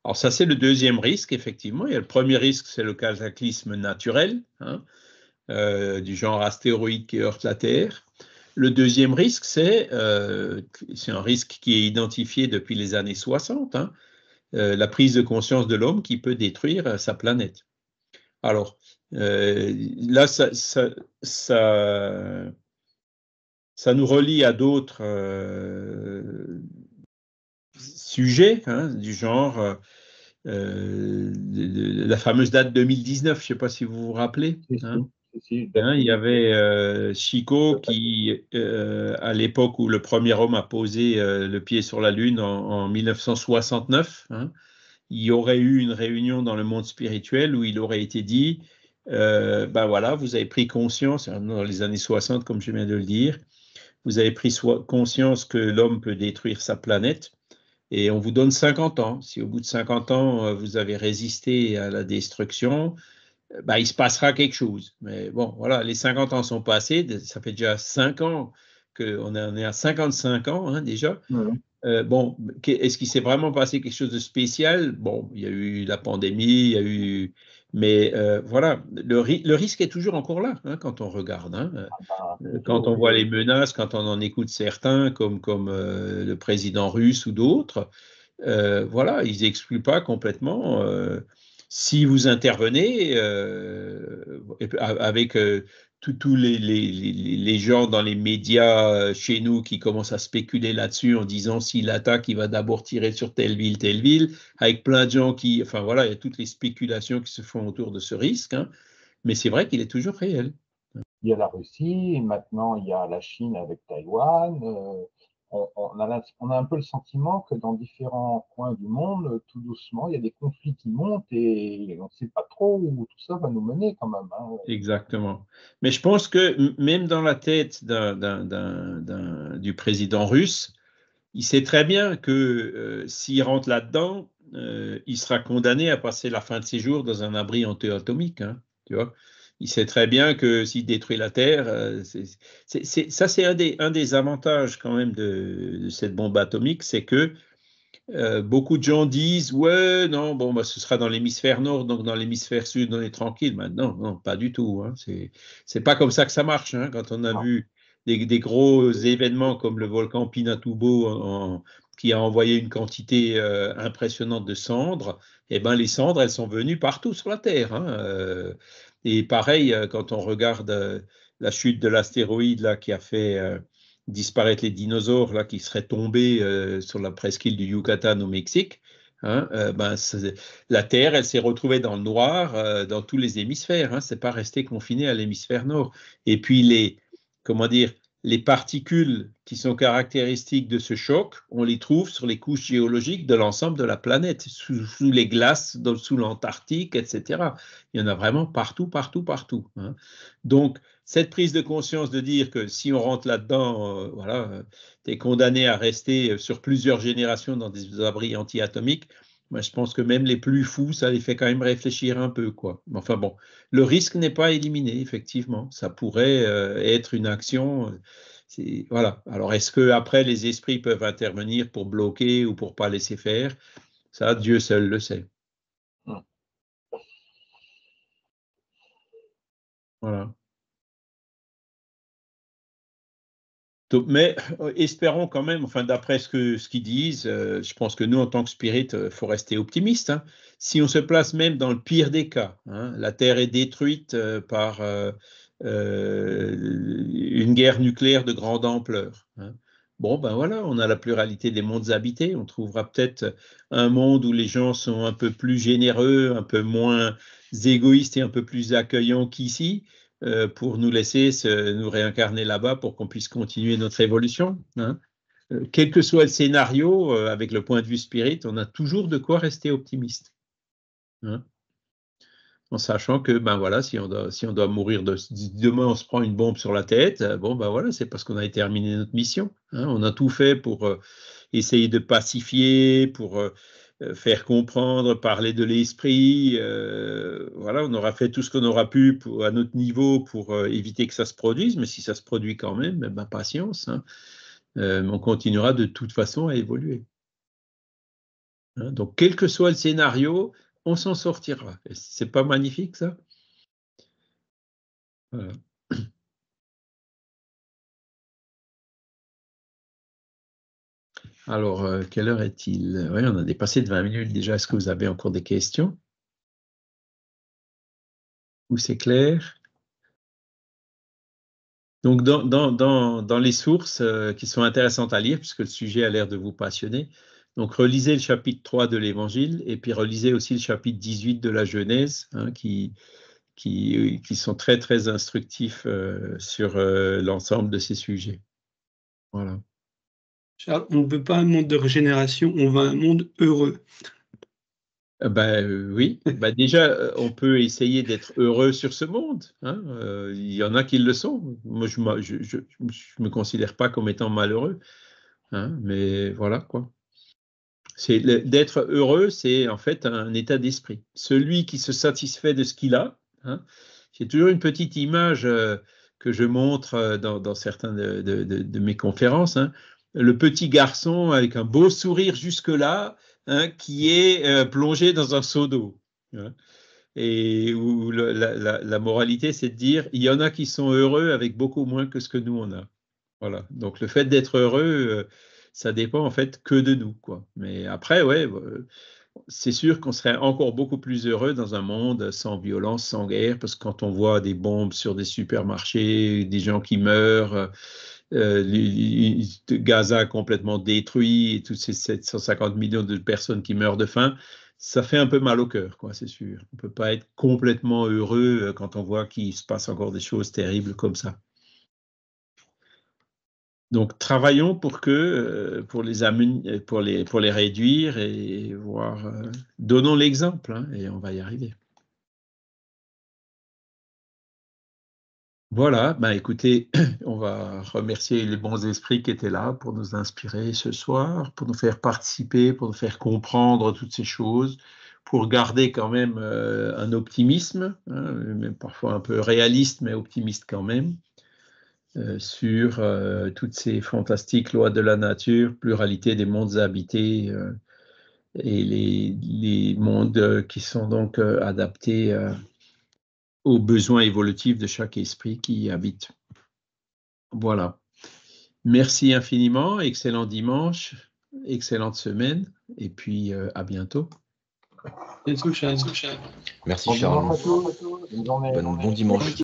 alors ça, c'est le deuxième risque, effectivement. Et le premier risque, c'est le cataclysme naturel, hein, euh, du genre astéroïde qui heurte la Terre. Le deuxième risque, euh, c'est un risque qui est identifié depuis les années 60, hein, euh, la prise de conscience de l'homme qui peut détruire euh, sa planète. Alors, là, ça, ça, nous relie à d'autres sujets hein, du genre la fameuse date 2019, je ne sais pas si vous vous rappelez. Ben, il y avait euh, Chico qui, euh, à l'époque où le premier homme a posé euh, le pied sur la Lune en, 1969, hein, il y aurait eu une réunion dans le monde spirituel où il aurait été dit, ben voilà, vous avez pris conscience, hein, dans les années 60 comme je viens de le dire, vous avez pris conscience que l'homme peut détruire sa planète et on vous donne 50 ans. Si au bout de 50 ans, vous avez résisté à la destruction, euh, ben, il se passera quelque chose. Mais bon, voilà, les 50 ans sont passés, ça fait déjà 5 ans qu'on on est à 55 ans hein, déjà. Euh, bon, est-ce qu'il s'est vraiment passé quelque chose de spécial Bon, il y a eu la pandémie, il y a eu. Mais euh, voilà, le, risque est toujours encore là hein, quand on regarde. Hein. Ah bah, quand on voit les menaces, quand on en écoute certains, comme, comme le président russe ou d'autres, voilà, ils n'excluent pas complètement si vous intervenez euh, avec euh, tous les, les, gens dans les médias euh, chez nous qui commencent à spéculer là-dessus en disant s'il attaque, il va d'abord tirer sur telle ville, telle ville, avec plein de gens qui, enfin voilà, il y a toutes les spéculations qui se font autour de ce risque, hein. mais c'est vrai qu'il est toujours réel. Il y a la Russie, maintenant il y a la Chine avec Taïwan on, a, un peu le sentiment que dans différents coins du monde, tout doucement, il y a des conflits qui montent et on ne sait pas trop où tout ça va nous mener quand même. Hein. Exactement. Mais je pense que même dans la tête du président russe, il sait très bien que euh, s'il rentre là-dedans, euh, il sera condamné à passer la fin de ses jours dans un abri anti-atomique. Hein, tu vois il sait très bien que s'il détruit la Terre, euh, ça c'est un des, avantages quand même de, cette bombe atomique, c'est que euh, beaucoup de gens disent ouais non bon bah, ce sera dans l'hémisphère nord donc dans l'hémisphère sud on est tranquille maintenant non pas du tout hein. c'est pas comme ça que ça marche hein, quand on a vu des, gros événements comme le volcan Pinatubo qui a envoyé une quantité euh, impressionnante de cendres et eh ben les cendres elles sont venues partout sur la terre hein. Et pareil, euh, quand on regarde euh, la chute de l'astéroïde là qui a fait euh, disparaître les dinosaures là qui seraient tombés sur la presqu'île du Yucatan au Mexique, hein, ben, la Terre elle s'est retrouvée dans le noir dans tous les hémisphères. Hein, c'est pas resté confiné à l'hémisphère nord. Et puis les comment dire les particules qui sont caractéristiques de ce choc, on les trouve sur les couches géologiques de l'ensemble de la planète, sous, les glaces, sous l'Antarctique, etc. Il y en a vraiment partout, partout, partout. Hein. Donc, cette prise de conscience de dire que si on rentre là-dedans, euh, voilà, euh, tu es condamné à rester euh, sur plusieurs générations dans des abris antiatomiques, je pense que même les plus fous, ça les fait quand même réfléchir un peu, quoi. Enfin bon, le risque n'est pas éliminé, effectivement. Ça pourrait euh, être une action. Euh, voilà. Alors, est-ce que après les esprits peuvent intervenir pour bloquer ou pour pas laisser faire Ça, Dieu seul le sait. Hmm. Voilà. mais euh, espérons quand même, enfin d'après ce qu'ils ce disent, euh, je pense que nous en tant que spirit, il euh, faut rester optimiste. Hein. Si on se place même dans le pire des cas, hein, la Terre est détruite par une guerre nucléaire de grande ampleur. Hein. Bon, ben voilà, on a la pluralité des mondes habités. On trouvera peut-être un monde où les gens sont un peu plus généreux, un peu moins égoïstes et un peu plus accueillants qu'ici. Euh, pour nous laisser nous réincarner là-bas pour qu'on puisse continuer notre évolution. Hein. Euh, quel que soit le scénario, euh, avec le point de vue spirit, on a toujours de quoi rester optimiste. Hein. En sachant que, ben voilà, si on doit, si on doit mourir de, demain, on se prend une bombe sur la tête, bon, ben voilà, c'est parce qu'on a terminé notre mission. Hein. On a tout fait pour essayer de pacifier, pour euh, faire comprendre, parler de l'esprit. Euh, voilà, on aura fait tout ce qu'on aura pu à notre niveau pour euh, éviter que ça se produise, mais si ça se produit quand même, eh ben, patience, hein. on continuera de toute façon à évoluer. Hein, donc, quel que soit le scénario, on s'en sortira. C'est pas magnifique ça Alors, euh, quelle heure est-il Oui, on a dépassé de 20 minutes déjà. Est-ce que vous avez encore des questions Ou c'est clair Donc, dans, les sources euh, qui sont intéressantes à lire, puisque le sujet a l'air de vous passionner, donc relisez le chapitre 3 de l'Évangile et puis relisez aussi le chapitre 18 de la Genèse, hein, euh, qui, sont très, très instructifs sur l'ensemble de ces sujets. Voilà. Charles, on ne veut pas un monde de régénération, on veut un monde heureux. Ben oui, bah, déjà, euh, on peut essayer d'être heureux sur ce monde. Hein. il y en a qui le sont. Moi, je ne me considère pas comme étant malheureux. Hein, mais voilà quoi. C'est d'être heureux, c'est en fait un état d'esprit. Celui qui se satisfait de ce qu'il a. C'est hein. toujours une petite image que je montre dans, dans certains de, mes conférences le petit garçon avec un beau sourire jusque-là, hein, qui est euh, plongé dans un seau d'eau. Hein. et où la, moralité, c'est de dire, il y en a qui sont heureux avec beaucoup moins que ce que nous on a. Voilà. Donc le fait d'être heureux, euh, ça dépend en fait que de nous, quoi. Mais après, ouais. Euh, c'est sûr qu'on serait encore beaucoup plus heureux dans un monde sans violence, sans guerre, parce que quand on voit des bombes sur des supermarchés, des gens qui meurent, euh, Gaza complètement détruit, et tous ces 750 millions de personnes qui meurent de faim, ça fait un peu mal au cœur, quoi, c'est sûr. On ne peut pas être complètement heureux euh, quand on voit qu'il se passe encore des choses terribles comme ça. Donc, travaillons pour que, euh, pour les, pour les, pour les réduire et voir, donnons l'exemple, hein, et on va y arriver. Voilà, bah écoutez, on va remercier les bons esprits qui étaient là pour nous inspirer ce soir, pour nous faire participer, pour nous faire comprendre toutes ces choses, pour garder quand même euh, un optimisme, hein, même parfois un peu réaliste, mais optimiste quand même, euh, sur euh, toutes ces fantastiques lois de la nature, pluralité des mondes habités et les, les, mondes qui sont donc adaptés aux besoins évolutifs de chaque esprit qui y habite. Voilà. Merci infiniment, excellent dimanche, excellente semaine et puis euh, à bientôt. Merci Charles. bon dimanche.